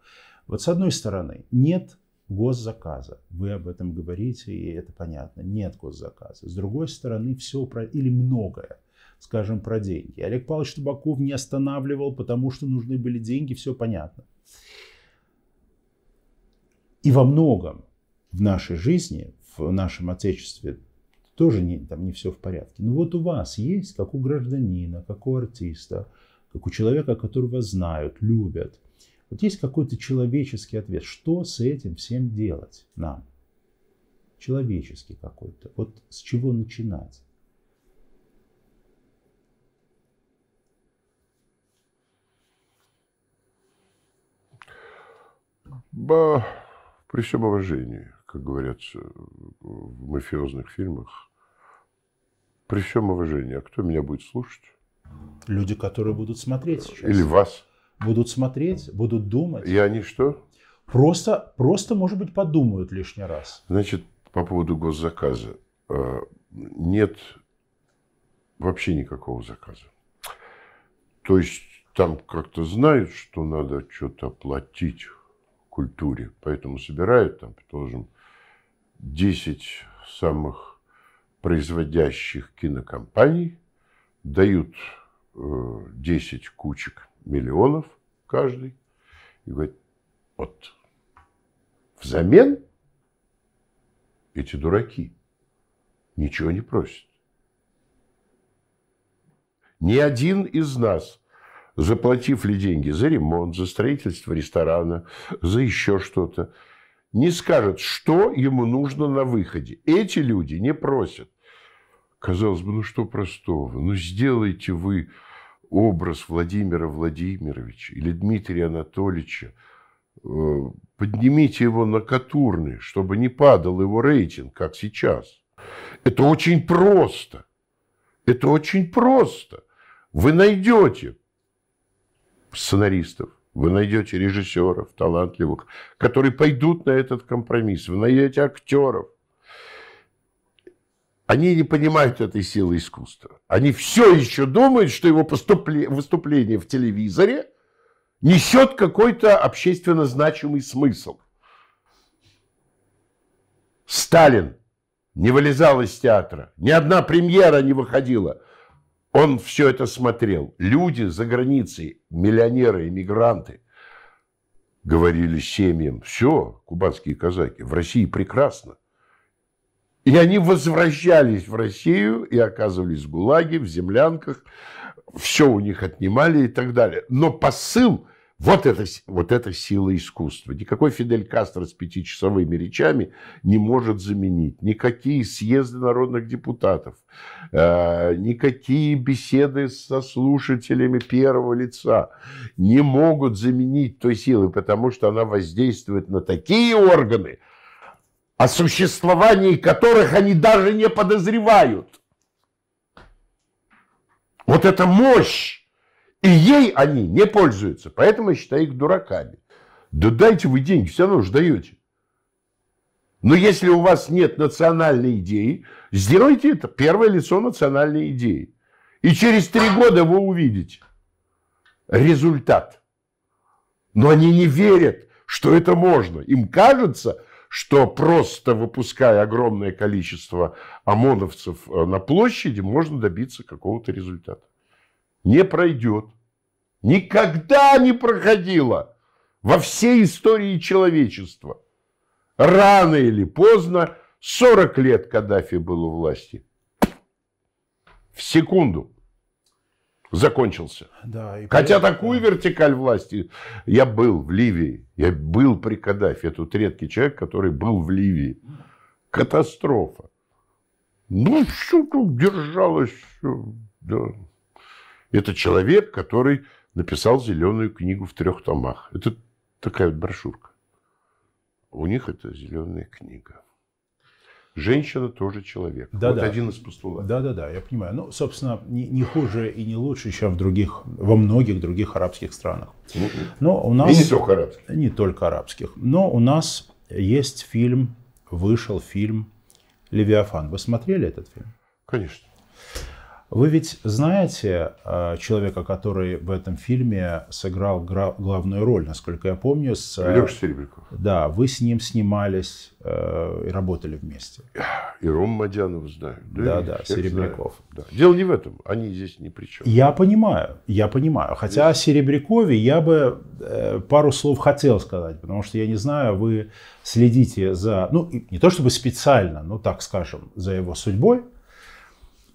Вот с одной стороны, нет госзаказа. Вы об этом говорите, и это понятно. Нет госзаказа. С другой стороны, все про... или многое скажем, про деньги. Олег Павлович Табаков не останавливал, потому что нужны были деньги, все понятно. И во многом в нашей жизни, в нашем отечестве тоже не, там не все в порядке. Но вот у вас есть, как у гражданина, как у артиста, как у человека, которого знают, любят. Вот есть какой-то человеческий ответ. Что с этим всем делать нам? Человеческий какой-то. Вот с чего начинать? Ба, при всем уважении, как говорят э, в мафиозных фильмах, при всем уважении, а кто меня будет слушать? Люди, которые будут смотреть сейчас. Или вас. Будут смотреть, будут думать. И они что? Просто, просто, может быть, подумают лишний раз. Значит, по поводу госзаказа. Э, нет вообще никакого заказа. То есть там как-то знают, что надо что-то платить культуре, поэтому собирают там, предположим, 10 самых производящих кинокомпаний дают 10 э, кучек миллионов каждый и говорит, вот взамен эти дураки ничего не просят. Ни один из нас, заплатив ли деньги за ремонт, за строительство ресторана, за еще что-то, не скажет, что ему нужно на выходе. Эти люди не просят. Казалось бы, ну что простого? Ну сделайте вы образ Владимира Владимировича или Дмитрия Анатольевича, э, поднимите его на Катурны, чтобы не падал его рейтинг, как сейчас. Это очень просто. Это очень просто. Вы найдете сценаристов, вы найдете режиссеров талантливых, которые пойдут на этот компромисс, вы найдете актеров, они не понимают этой силы искусства. Они все еще думают, что его выступление в телевизоре несет какой-то общественно значимый смысл. Сталин не вылезал из театра, ни одна премьера не выходила. Он все это смотрел. Люди за границей, миллионеры, иммигранты, говорили семьям, все, кубанские казаки, в России прекрасно. И они возвращались в Россию и оказывались в ГУЛАГе, в землянках, все у них отнимали и так далее. Но посыл вот это, вот это сила искусства. Никакой Фидель Кастро с пятичасовыми речами не может заменить. Никакие съезды народных депутатов, э, никакие беседы со слушателями первого лица не могут заменить той силы, потому что она воздействует на такие органы – о существовании которых они даже не подозревают. Вот эта мощь, и ей они не пользуются, поэтому я считаю их дураками. Да дайте вы деньги, все равно же даете. Но если у вас нет национальной идеи, сделайте это первое лицо национальной идеи. И через три года вы увидите результат. Но они не верят, что это можно. Им кажется, что просто выпуская огромное количество ОМОНовцев э, на площади, можно добиться какого-то результата. Не пройдет. Никогда не проходило во всей истории человечества. Рано или поздно, 40 лет Каддафи был у власти. В секунду закончился. Да, и Хотя понятно, такую вертикаль власти я был в Ливии, я был при Каддафе. Я тут редкий человек, который был в Ливии. Катастрофа. Ну, все тут держалось. Все, да. Это человек, который написал зеленую книгу в трех томах. Это такая вот брошюрка. У них это зеленая книга. Женщина тоже человек. Да, вот да. один из постулатов. Да, да, да, я понимаю. Ну, собственно, не, не хуже и не лучше, чем в других, во многих других арабских странах. Ну, Но у нас, и не только арабских. Не только арабских. Но у нас есть фильм, вышел фильм «Левиафан». Вы смотрели этот фильм? Конечно. Вы ведь знаете э, человека, который в этом фильме сыграл главную роль, насколько я помню. С, э, Леша Серебряков. Да, вы с ним снимались э, и работали вместе. И Ром Мадянов знаю. Да, да, да Серебряков. Да. Дело не в этом, они здесь ни при чем. Я понимаю, я понимаю. Хотя здесь... о Серебрякове я бы э, пару слов хотел сказать, потому что я не знаю, вы следите за, ну не то чтобы специально, но так скажем, за его судьбой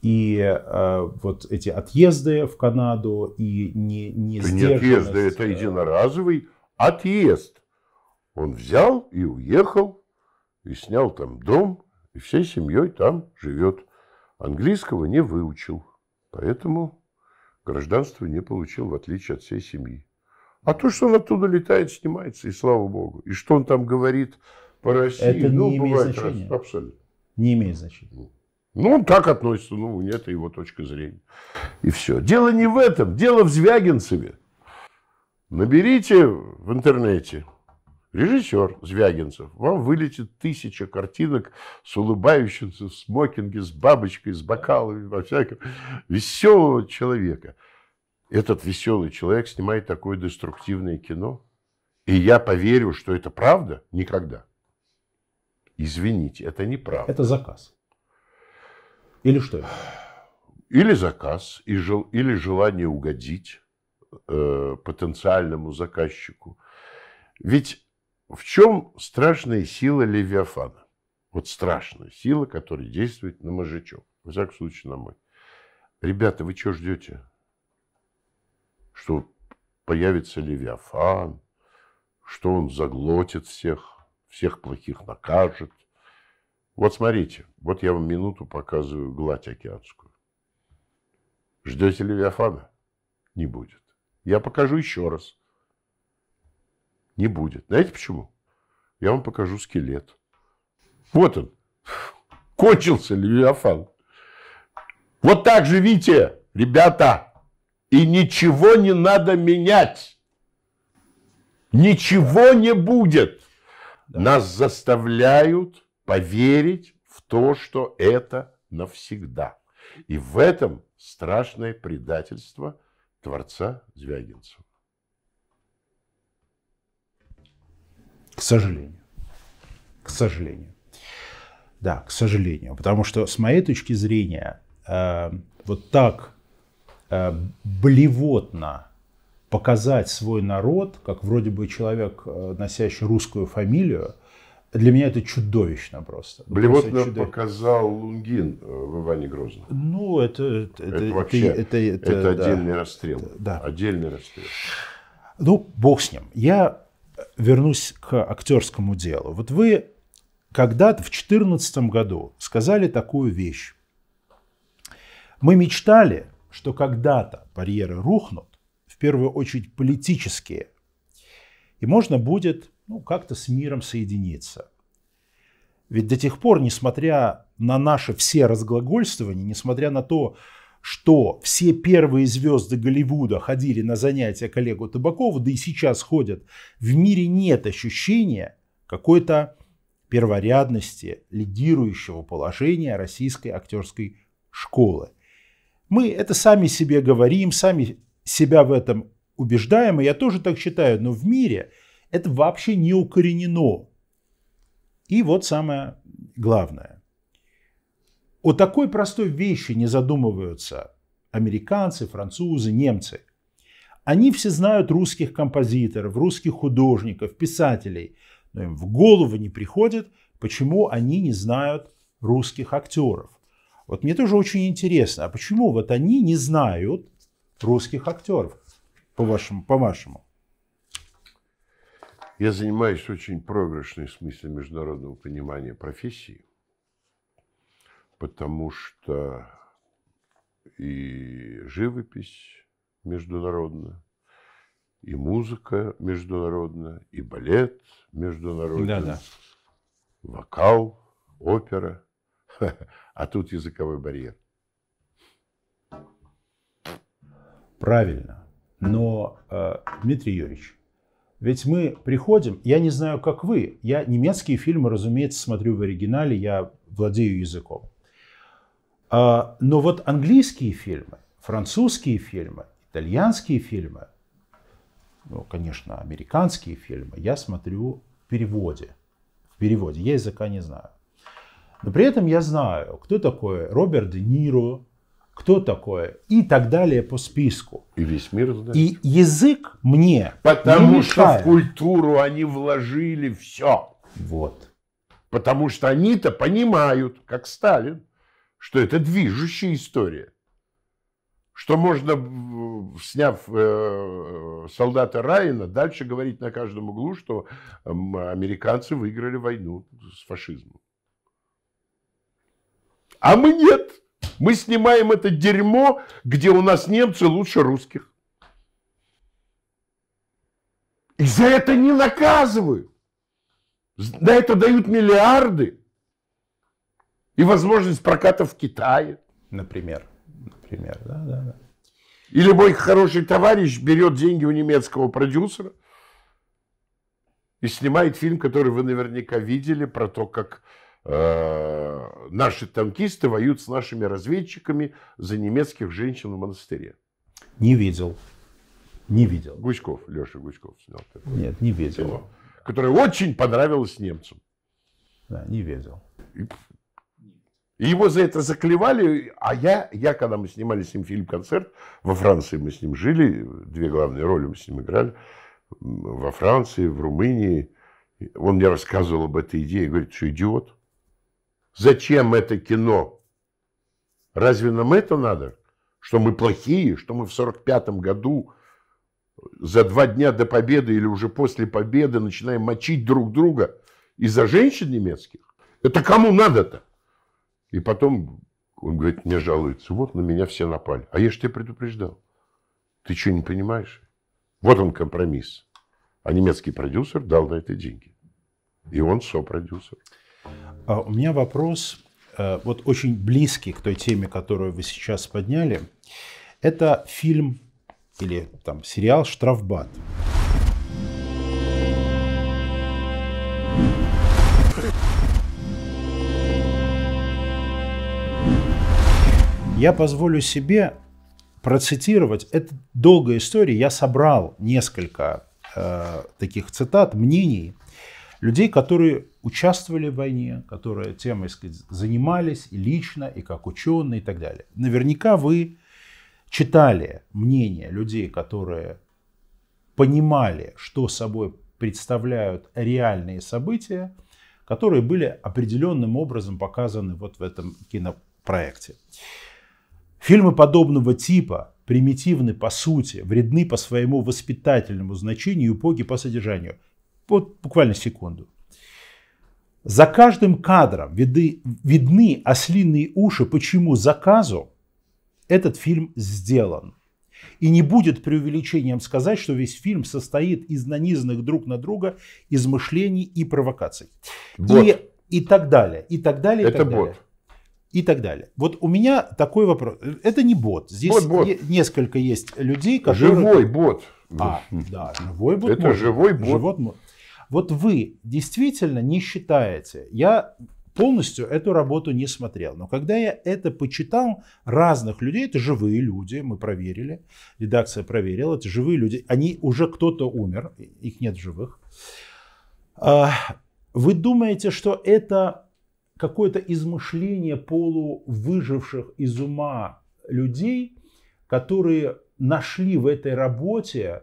и э, вот эти отъезды в Канаду и не, не Это не отъезды, это э, единоразовый отъезд. Он взял и уехал, и снял там дом, и всей семьей там живет. Английского не выучил, поэтому гражданство не получил, в отличие от всей семьи. А то, что он оттуда летает, снимается, и слава богу. И что он там говорит по России, это ну, не имеет бывает значения. Раз, абсолютно. Не имеет значения. Ну. Ну, он так относится, ну, нет, это его точка зрения. И все. Дело не в этом, дело в Звягинцеве. Наберите в интернете режиссер Звягинцев, вам вылетит тысяча картинок с улыбающимся, в смокинге, с бабочкой, с бокалами, во всяком. Веселого человека. Этот веселый человек снимает такое деструктивное кино. И я поверю, что это правда никогда. Извините, это неправда. Это заказ. Или что это? Или заказ, или желание угодить э, потенциальному заказчику. Ведь в чем страшная сила Левиафана? Вот страшная сила, которая действует на мужичок. Во всяком случае, на мы. Ребята, вы чего ждете? Что появится Левиафан? Что он заглотит всех, всех плохих накажет? Вот смотрите, вот я вам минуту показываю гладь океанскую. Ждете Левиафана? Не будет. Я покажу еще раз. Не будет. Знаете почему? Я вам покажу скелет. Вот он. [LAUGHS] Кончился Левиафан. Вот так живите, ребята. И ничего не надо менять. Ничего не будет. Нас заставляют поверить в то, что это навсегда. И в этом страшное предательство Творца Звягинцева. К сожалению. К сожалению. Да, к сожалению. Потому что, с моей точки зрения, э, вот так э, блевотно показать свой народ, как вроде бы человек, э, носящий русскую фамилию, для меня это чудовищно просто. Ну, Блевотно просто показал Лунгин э, в Иване Грозном. Ну, это... Это, это вообще... Это, это, это, это да, отдельный расстрел. да. Отдельный расстрел. Ну, бог с ним. Я вернусь к актерскому делу. Вот вы когда-то в 2014 году сказали такую вещь. Мы мечтали, что когда-то барьеры рухнут, в первую очередь политические, и можно будет ну, как-то с миром соединиться. Ведь до тех пор, несмотря на наши все разглагольствования, несмотря на то, что все первые звезды Голливуда ходили на занятия коллегу Табакову, да и сейчас ходят, в мире нет ощущения какой-то перворядности, лидирующего положения российской актерской школы. Мы это сами себе говорим, сами себя в этом убеждаем, и я тоже так считаю, но в мире – это вообще не укоренено. И вот самое главное. О такой простой вещи не задумываются американцы, французы, немцы. Они все знают русских композиторов, русских художников, писателей, но им в голову не приходит, почему они не знают русских актеров. Вот мне тоже очень интересно, а почему вот они не знают русских актеров, по-вашему? По -вашему? Я занимаюсь очень проигрышной в смысле международного понимания профессии, потому что и живопись международна, и музыка международна, и балет международный, да, да. вокал, опера, а тут языковой барьер. Правильно. Но, э, Дмитрий Юрьевич, ведь мы приходим, я не знаю, как вы, я немецкие фильмы, разумеется, смотрю в оригинале, я владею языком. А, но вот английские фильмы, французские фильмы, итальянские фильмы, ну, конечно, американские фильмы, я смотрю в переводе. В переводе, я языка не знаю. Но при этом я знаю, кто такой Роберт Де Ниро, кто такое и так далее по списку. И весь мир знает. И язык мне Потому не что в культуру они вложили все. Вот. Потому что они-то понимают, как Сталин, что это движущая история. Что можно, сняв э, солдата Райана, дальше говорить на каждом углу, что американцы выиграли войну с фашизмом. А мы нет. Мы снимаем это дерьмо, где у нас немцы лучше русских. И за это не наказывают. На это дают миллиарды. И возможность проката в Китае. Например. Например, да, да, да. Или мой хороший товарищ берет деньги у немецкого продюсера и снимает фильм, который вы наверняка видели, про то, как Э, наши танкисты воюют с нашими разведчиками за немецких женщин в монастыре. Не видел. Не видел. Гучков, Леша Гучков снял. Такое Нет, не видел. Кино, которое очень понравилось немцам. Да, не видел. И, и его за это заклевали, а я, я, когда мы снимали с ним фильм-концерт, во Франции мы с ним жили, две главные роли мы с ним играли, во Франции, в Румынии, он мне рассказывал об этой идее, говорит, что идиот, Зачем это кино? Разве нам это надо? Что мы плохие, что мы в 45-м году за два дня до победы или уже после победы начинаем мочить друг друга из-за женщин немецких? Это кому надо-то? И потом он говорит, мне жалуется, вот на меня все напали. А я же тебя предупреждал. Ты что, не понимаешь? Вот он компромисс. А немецкий продюсер дал на это деньги. И он сопродюсер. А у меня вопрос, э, вот очень близкий к той теме, которую вы сейчас подняли. Это фильм или там сериал «Штрафбат». Я позволю себе процитировать. Это долгая история. Я собрал несколько э, таких цитат, мнений людей, которые участвовали в войне, которые темой сказать, занимались и лично, и как ученые, и так далее. Наверняка вы читали мнения людей, которые понимали, что собой представляют реальные события, которые были определенным образом показаны вот в этом кинопроекте. Фильмы подобного типа примитивны по сути, вредны по своему воспитательному значению и по содержанию. Вот буквально секунду. За каждым кадром виды, видны ослиные уши, почему заказу этот фильм сделан. И не будет преувеличением сказать, что весь фильм состоит из нанизанных друг на друга измышлений и провокаций. Вот. И, и так далее, и так далее, и Это так бот. далее. И так далее. Вот у меня такой вопрос. Это не бот. Здесь бот, бот. Е- несколько есть людей, которые... Живой бот. А, да, живой бот. Это может. живой бот. Живот... Вот вы действительно не считаете, я полностью эту работу не смотрел. Но когда я это почитал, разных людей, это живые люди, мы проверили, редакция проверила, это живые люди, они уже кто-то умер, их нет живых. А, вы думаете, что это какое-то измышление полувыживших из ума людей, которые нашли в этой работе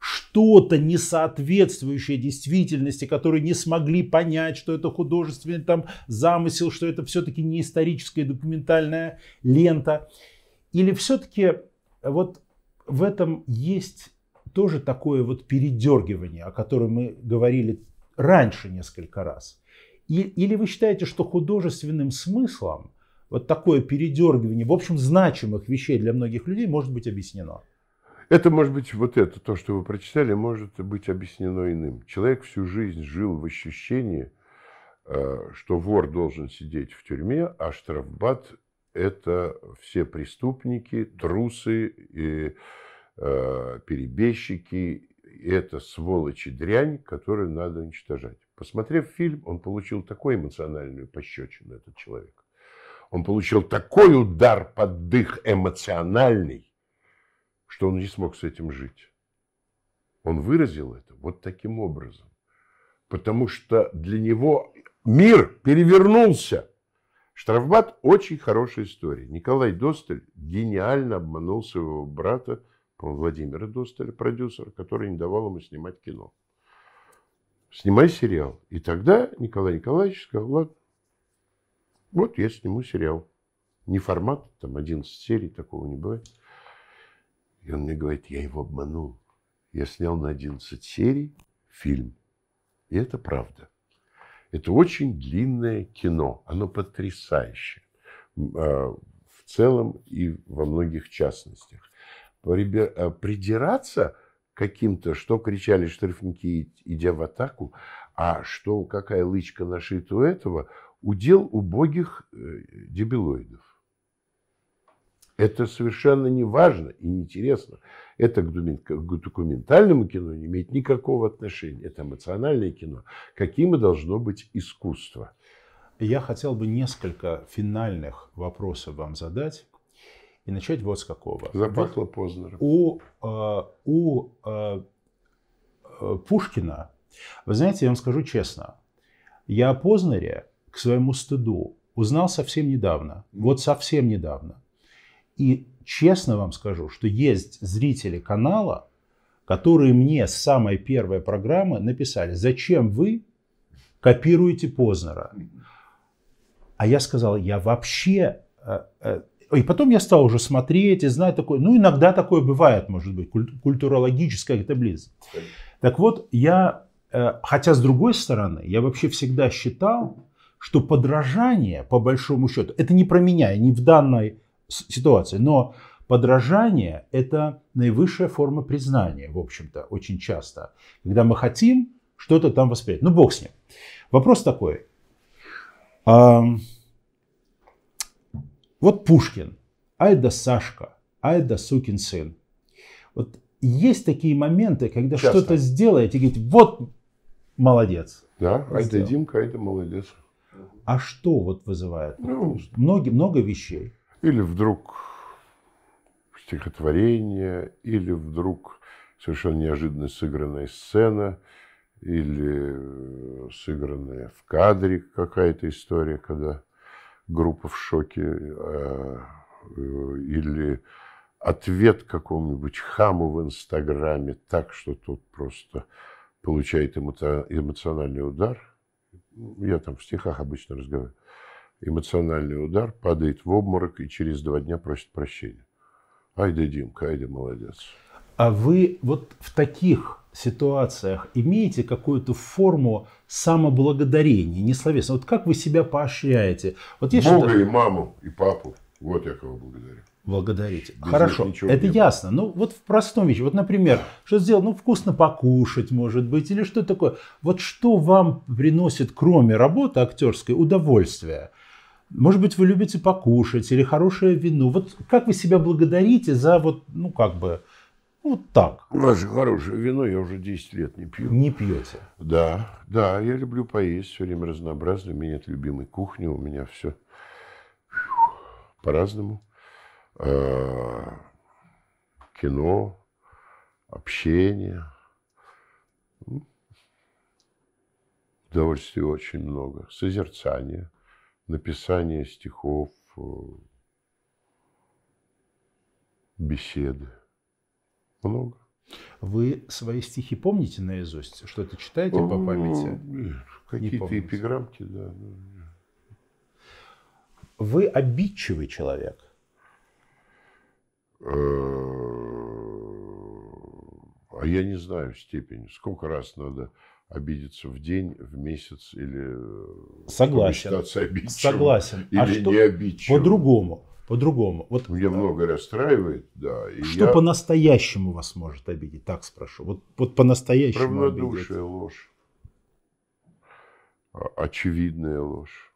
что-то не соответствующее действительности, которые не смогли понять, что это художественный там замысел, что это все-таки не историческая документальная лента. Или все-таки вот в этом есть тоже такое вот передергивание, о котором мы говорили раньше несколько раз. Или вы считаете, что художественным смыслом вот такое передергивание, в общем, значимых вещей для многих людей может быть объяснено? Это, может быть, вот это, то, что вы прочитали, может быть объяснено иным. Человек всю жизнь жил в ощущении, э, что вор должен сидеть в тюрьме, а штрафбат – это все преступники, трусы, и, э, перебежчики, и это сволочи, дрянь, которую надо уничтожать. Посмотрев фильм, он получил такую эмоциональную пощечину, этот человек. Он получил такой удар под дых эмоциональный, что он не смог с этим жить. Он выразил это вот таким образом. Потому что для него мир перевернулся. Штрафбат – очень хорошая история. Николай Досталь гениально обманул своего брата, Владимира Досталя, продюсера, который не давал ему снимать кино. Снимай сериал. И тогда Николай Николаевич сказал, ладно, вот я сниму сериал. Не формат, там 11 серий, такого не бывает. И он мне говорит, я его обманул. Я снял на 11 серий фильм. И это правда. Это очень длинное кино. Оно потрясающее. А, в целом и во многих частностях. А, придираться каким-то, что кричали штрафники, идя в атаку, а что, какая лычка нашита у этого, удел убогих э, дебилоидов. Это совершенно не важно и неинтересно. Это к документальному кино не имеет никакого отношения. Это эмоциональное кино. Каким и должно быть искусство. Я хотел бы несколько финальных вопросов вам задать. И начать вот с какого. Запахло вот поздно. У, э, у э, э, Пушкина, вы знаете, я вам скажу честно, я о Познере к своему стыду узнал совсем недавно. Вот совсем недавно. И честно вам скажу, что есть зрители канала, которые мне с самой первой программы написали, зачем вы копируете Познера? А я сказал, я вообще... Э, э, и потом я стал уже смотреть и знать такое. Ну, иногда такое бывает, может быть, культурологическая это то близость. Так вот, я... Э, хотя, с другой стороны, я вообще всегда считал, что подражание, по большому счету, это не про меня, не в данной ситуации. Но подражание – это наивысшая форма признания, в общем-то, очень часто. Когда мы хотим что-то там воспринять. Ну, бог с ним. Вопрос такой. А, вот Пушкин. Ай да Сашка, ай да сукин сын. Вот есть такие моменты, когда что-то сделаете, и говорите, вот молодец. Да, ай да Димка, ай да молодец. А что вот вызывает? Ну, Многие, много вещей или вдруг стихотворение, или вдруг совершенно неожиданно сыгранная сцена, или э, сыгранная в кадре какая-то история, когда группа в шоке, а, э, или ответ какому-нибудь хаму в Инстаграме так, что тот просто получает эмоциональный удар. Я там в стихах обычно разговариваю эмоциональный удар, падает в обморок и через два дня просит прощения. Ай да Димка, ай да молодец. А вы вот в таких ситуациях имеете какую-то форму самоблагодарения, не словесно? Вот как вы себя поощряете? Вот есть Бога и маму, и папу. Вот я кого благодарю. Благодарите. Без Хорошо, это ясно. Ну, вот в простом вещи. Вот, например, что сделал? Ну, вкусно покушать, может быть, или что такое. Вот что вам приносит, кроме работы актерской, удовольствие? Может быть, вы любите покушать или хорошее вино. Вот как вы себя благодарите за вот, ну, как бы, вот так. У хорошее вино, я уже 10 лет не пью. Не пьете? Да, да, я люблю поесть, все время разнообразно. У меня нет любимой кухни, у меня все по-разному. А, кино, общение. Удовольствия очень много. Созерцание – написание стихов, э, беседы. Много. Вы свои стихи помните наизусть? Что-то читаете по памяти? Какие-то эпиграммки, да. Ну, Вы обидчивый человек. Э, а я не знаю степень. Сколько раз надо обидеться в день, в месяц или э, согласен, согласен, а или а что не обидчивым. По-другому, по-другому. Вот меня да. Э, много расстраивает, да. И что я... по-настоящему вас может обидеть? Так спрошу. Вот, вот по-настоящему. Правдодушие, обидеть. ложь, а, очевидная ложь,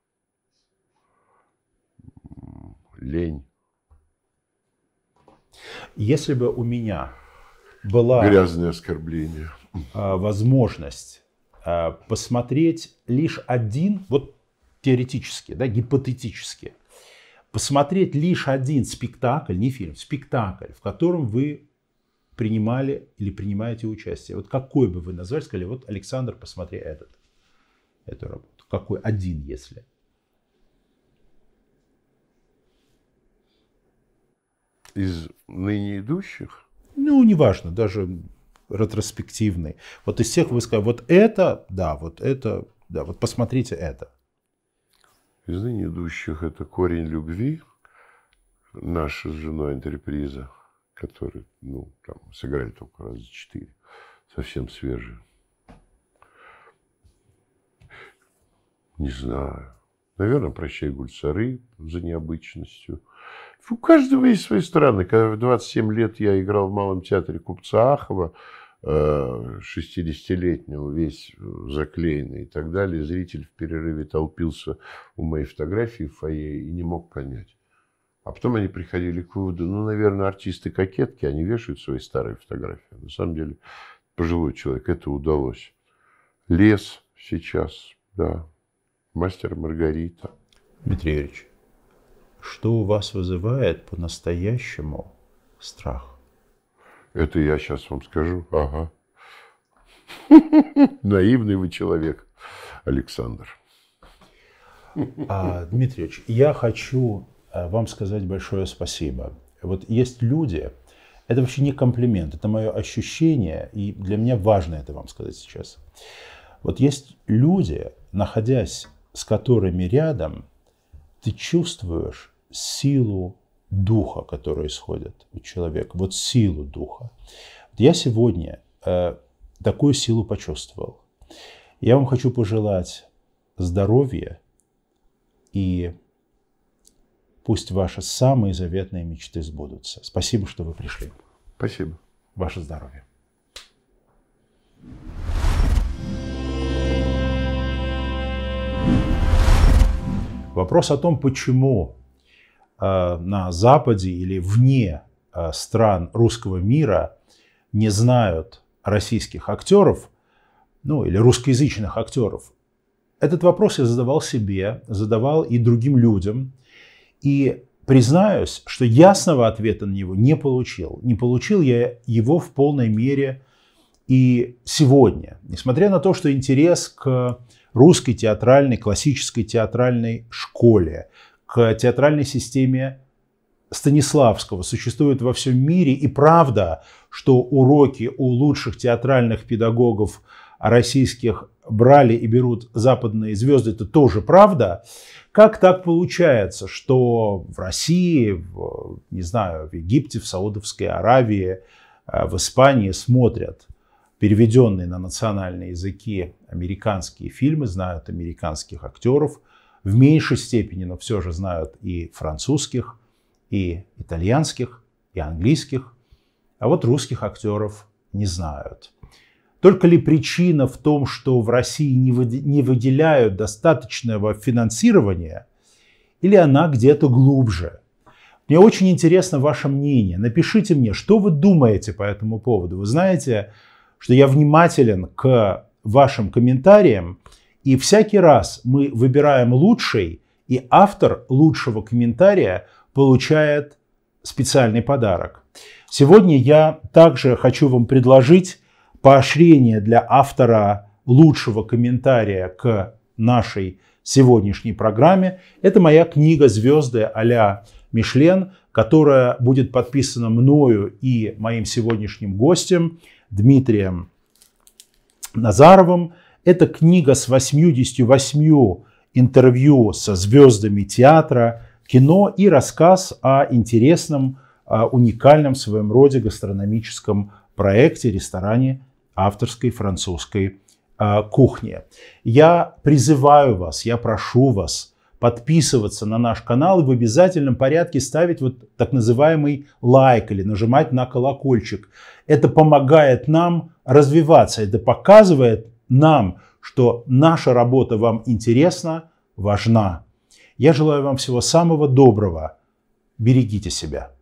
лень. Если бы у меня была грязное оскорбление, а, возможность Э, посмотреть лишь один, вот теоретически, да, гипотетически, посмотреть лишь один спектакль, не фильм, спектакль, в котором вы принимали или принимаете участие. Вот какой бы вы назвали, сказали, вот Александр, посмотри этот, эту работу. Какой один, если? Из ныне идущих? Ну, неважно, даже ретроспективный. Вот из всех вы сказали, вот это, да, вот это, да, вот посмотрите это. Из ныне идущих это корень любви, наша с женой антреприза, который, ну, там, сыграли только раз за четыре, совсем свежие. Не знаю. Наверное, прощай, гульцары за необычностью – у каждого есть свои стороны. Когда в 27 лет я играл в Малом театре купца Ахова, 60-летнего, э, весь э, заклеенный и так далее, зритель в перерыве толпился у моей фотографии в фойе и не мог понять. А потом они приходили к выводу, ну, наверное, артисты-кокетки, они вешают свои старые фотографии. На самом деле, пожилой человек, это удалось. Лес сейчас, да. Мастер Маргарита. Дмитрий Юрьевич, что у вас вызывает по-настоящему страх? Это я сейчас вам скажу. Ага. [LAUGHS] Наивный вы человек, Александр. А, Дмитриевич, я хочу а, вам сказать большое спасибо. Вот есть люди, это вообще не комплимент, это мое ощущение, и для меня важно это вам сказать сейчас. Вот есть люди, находясь с которыми рядом, ты чувствуешь, силу духа, который исходит у человека, вот силу духа. Я сегодня э, такую силу почувствовал. Я вам хочу пожелать здоровья и пусть ваши самые заветные мечты сбудутся. Спасибо, что вы пришли. Спасибо. Ваше здоровье. Вопрос о том, почему Э, на Западе или вне э, стран русского мира не знают российских актеров, ну или русскоязычных актеров, этот вопрос я задавал себе, задавал и другим людям. И признаюсь, что ясного ответа на него не получил. Не получил я его в полной мере и сегодня. Несмотря на то, что интерес к русской театральной, классической театральной школе, театральной системе Станиславского существует во всем мире. И правда, что уроки у лучших театральных педагогов российских брали и берут западные звезды, это тоже правда. Как так получается, что в России, в, не знаю, в Египте, в Саудовской Аравии, э, в Испании смотрят переведенные на национальные языки американские фильмы, знают американских актеров – в меньшей степени, но все же знают и французских, и итальянских, и английских, а вот русских актеров не знают. Только ли причина в том, что в России не выделяют достаточного финансирования, или она где-то глубже? Мне очень интересно ваше мнение. Напишите мне, что вы думаете по этому поводу. Вы знаете, что я внимателен к вашим комментариям. И всякий раз мы выбираем лучший, и автор лучшего комментария получает специальный подарок. Сегодня я также хочу вам предложить поощрение для автора лучшего комментария к нашей сегодняшней программе. Это моя книга «Звезды а-ля Мишлен», которая будет подписана мною и моим сегодняшним гостем Дмитрием Назаровым. Это книга с 88 интервью со звездами театра, кино и рассказ о интересном, уникальном в своем роде гастрономическом проекте, ресторане авторской французской а, кухни. Я призываю вас, я прошу вас подписываться на наш канал и в обязательном порядке ставить вот так называемый лайк или нажимать на колокольчик. Это помогает нам развиваться, это показывает нам, что наша работа вам интересна, важна. Я желаю вам всего самого доброго. Берегите себя.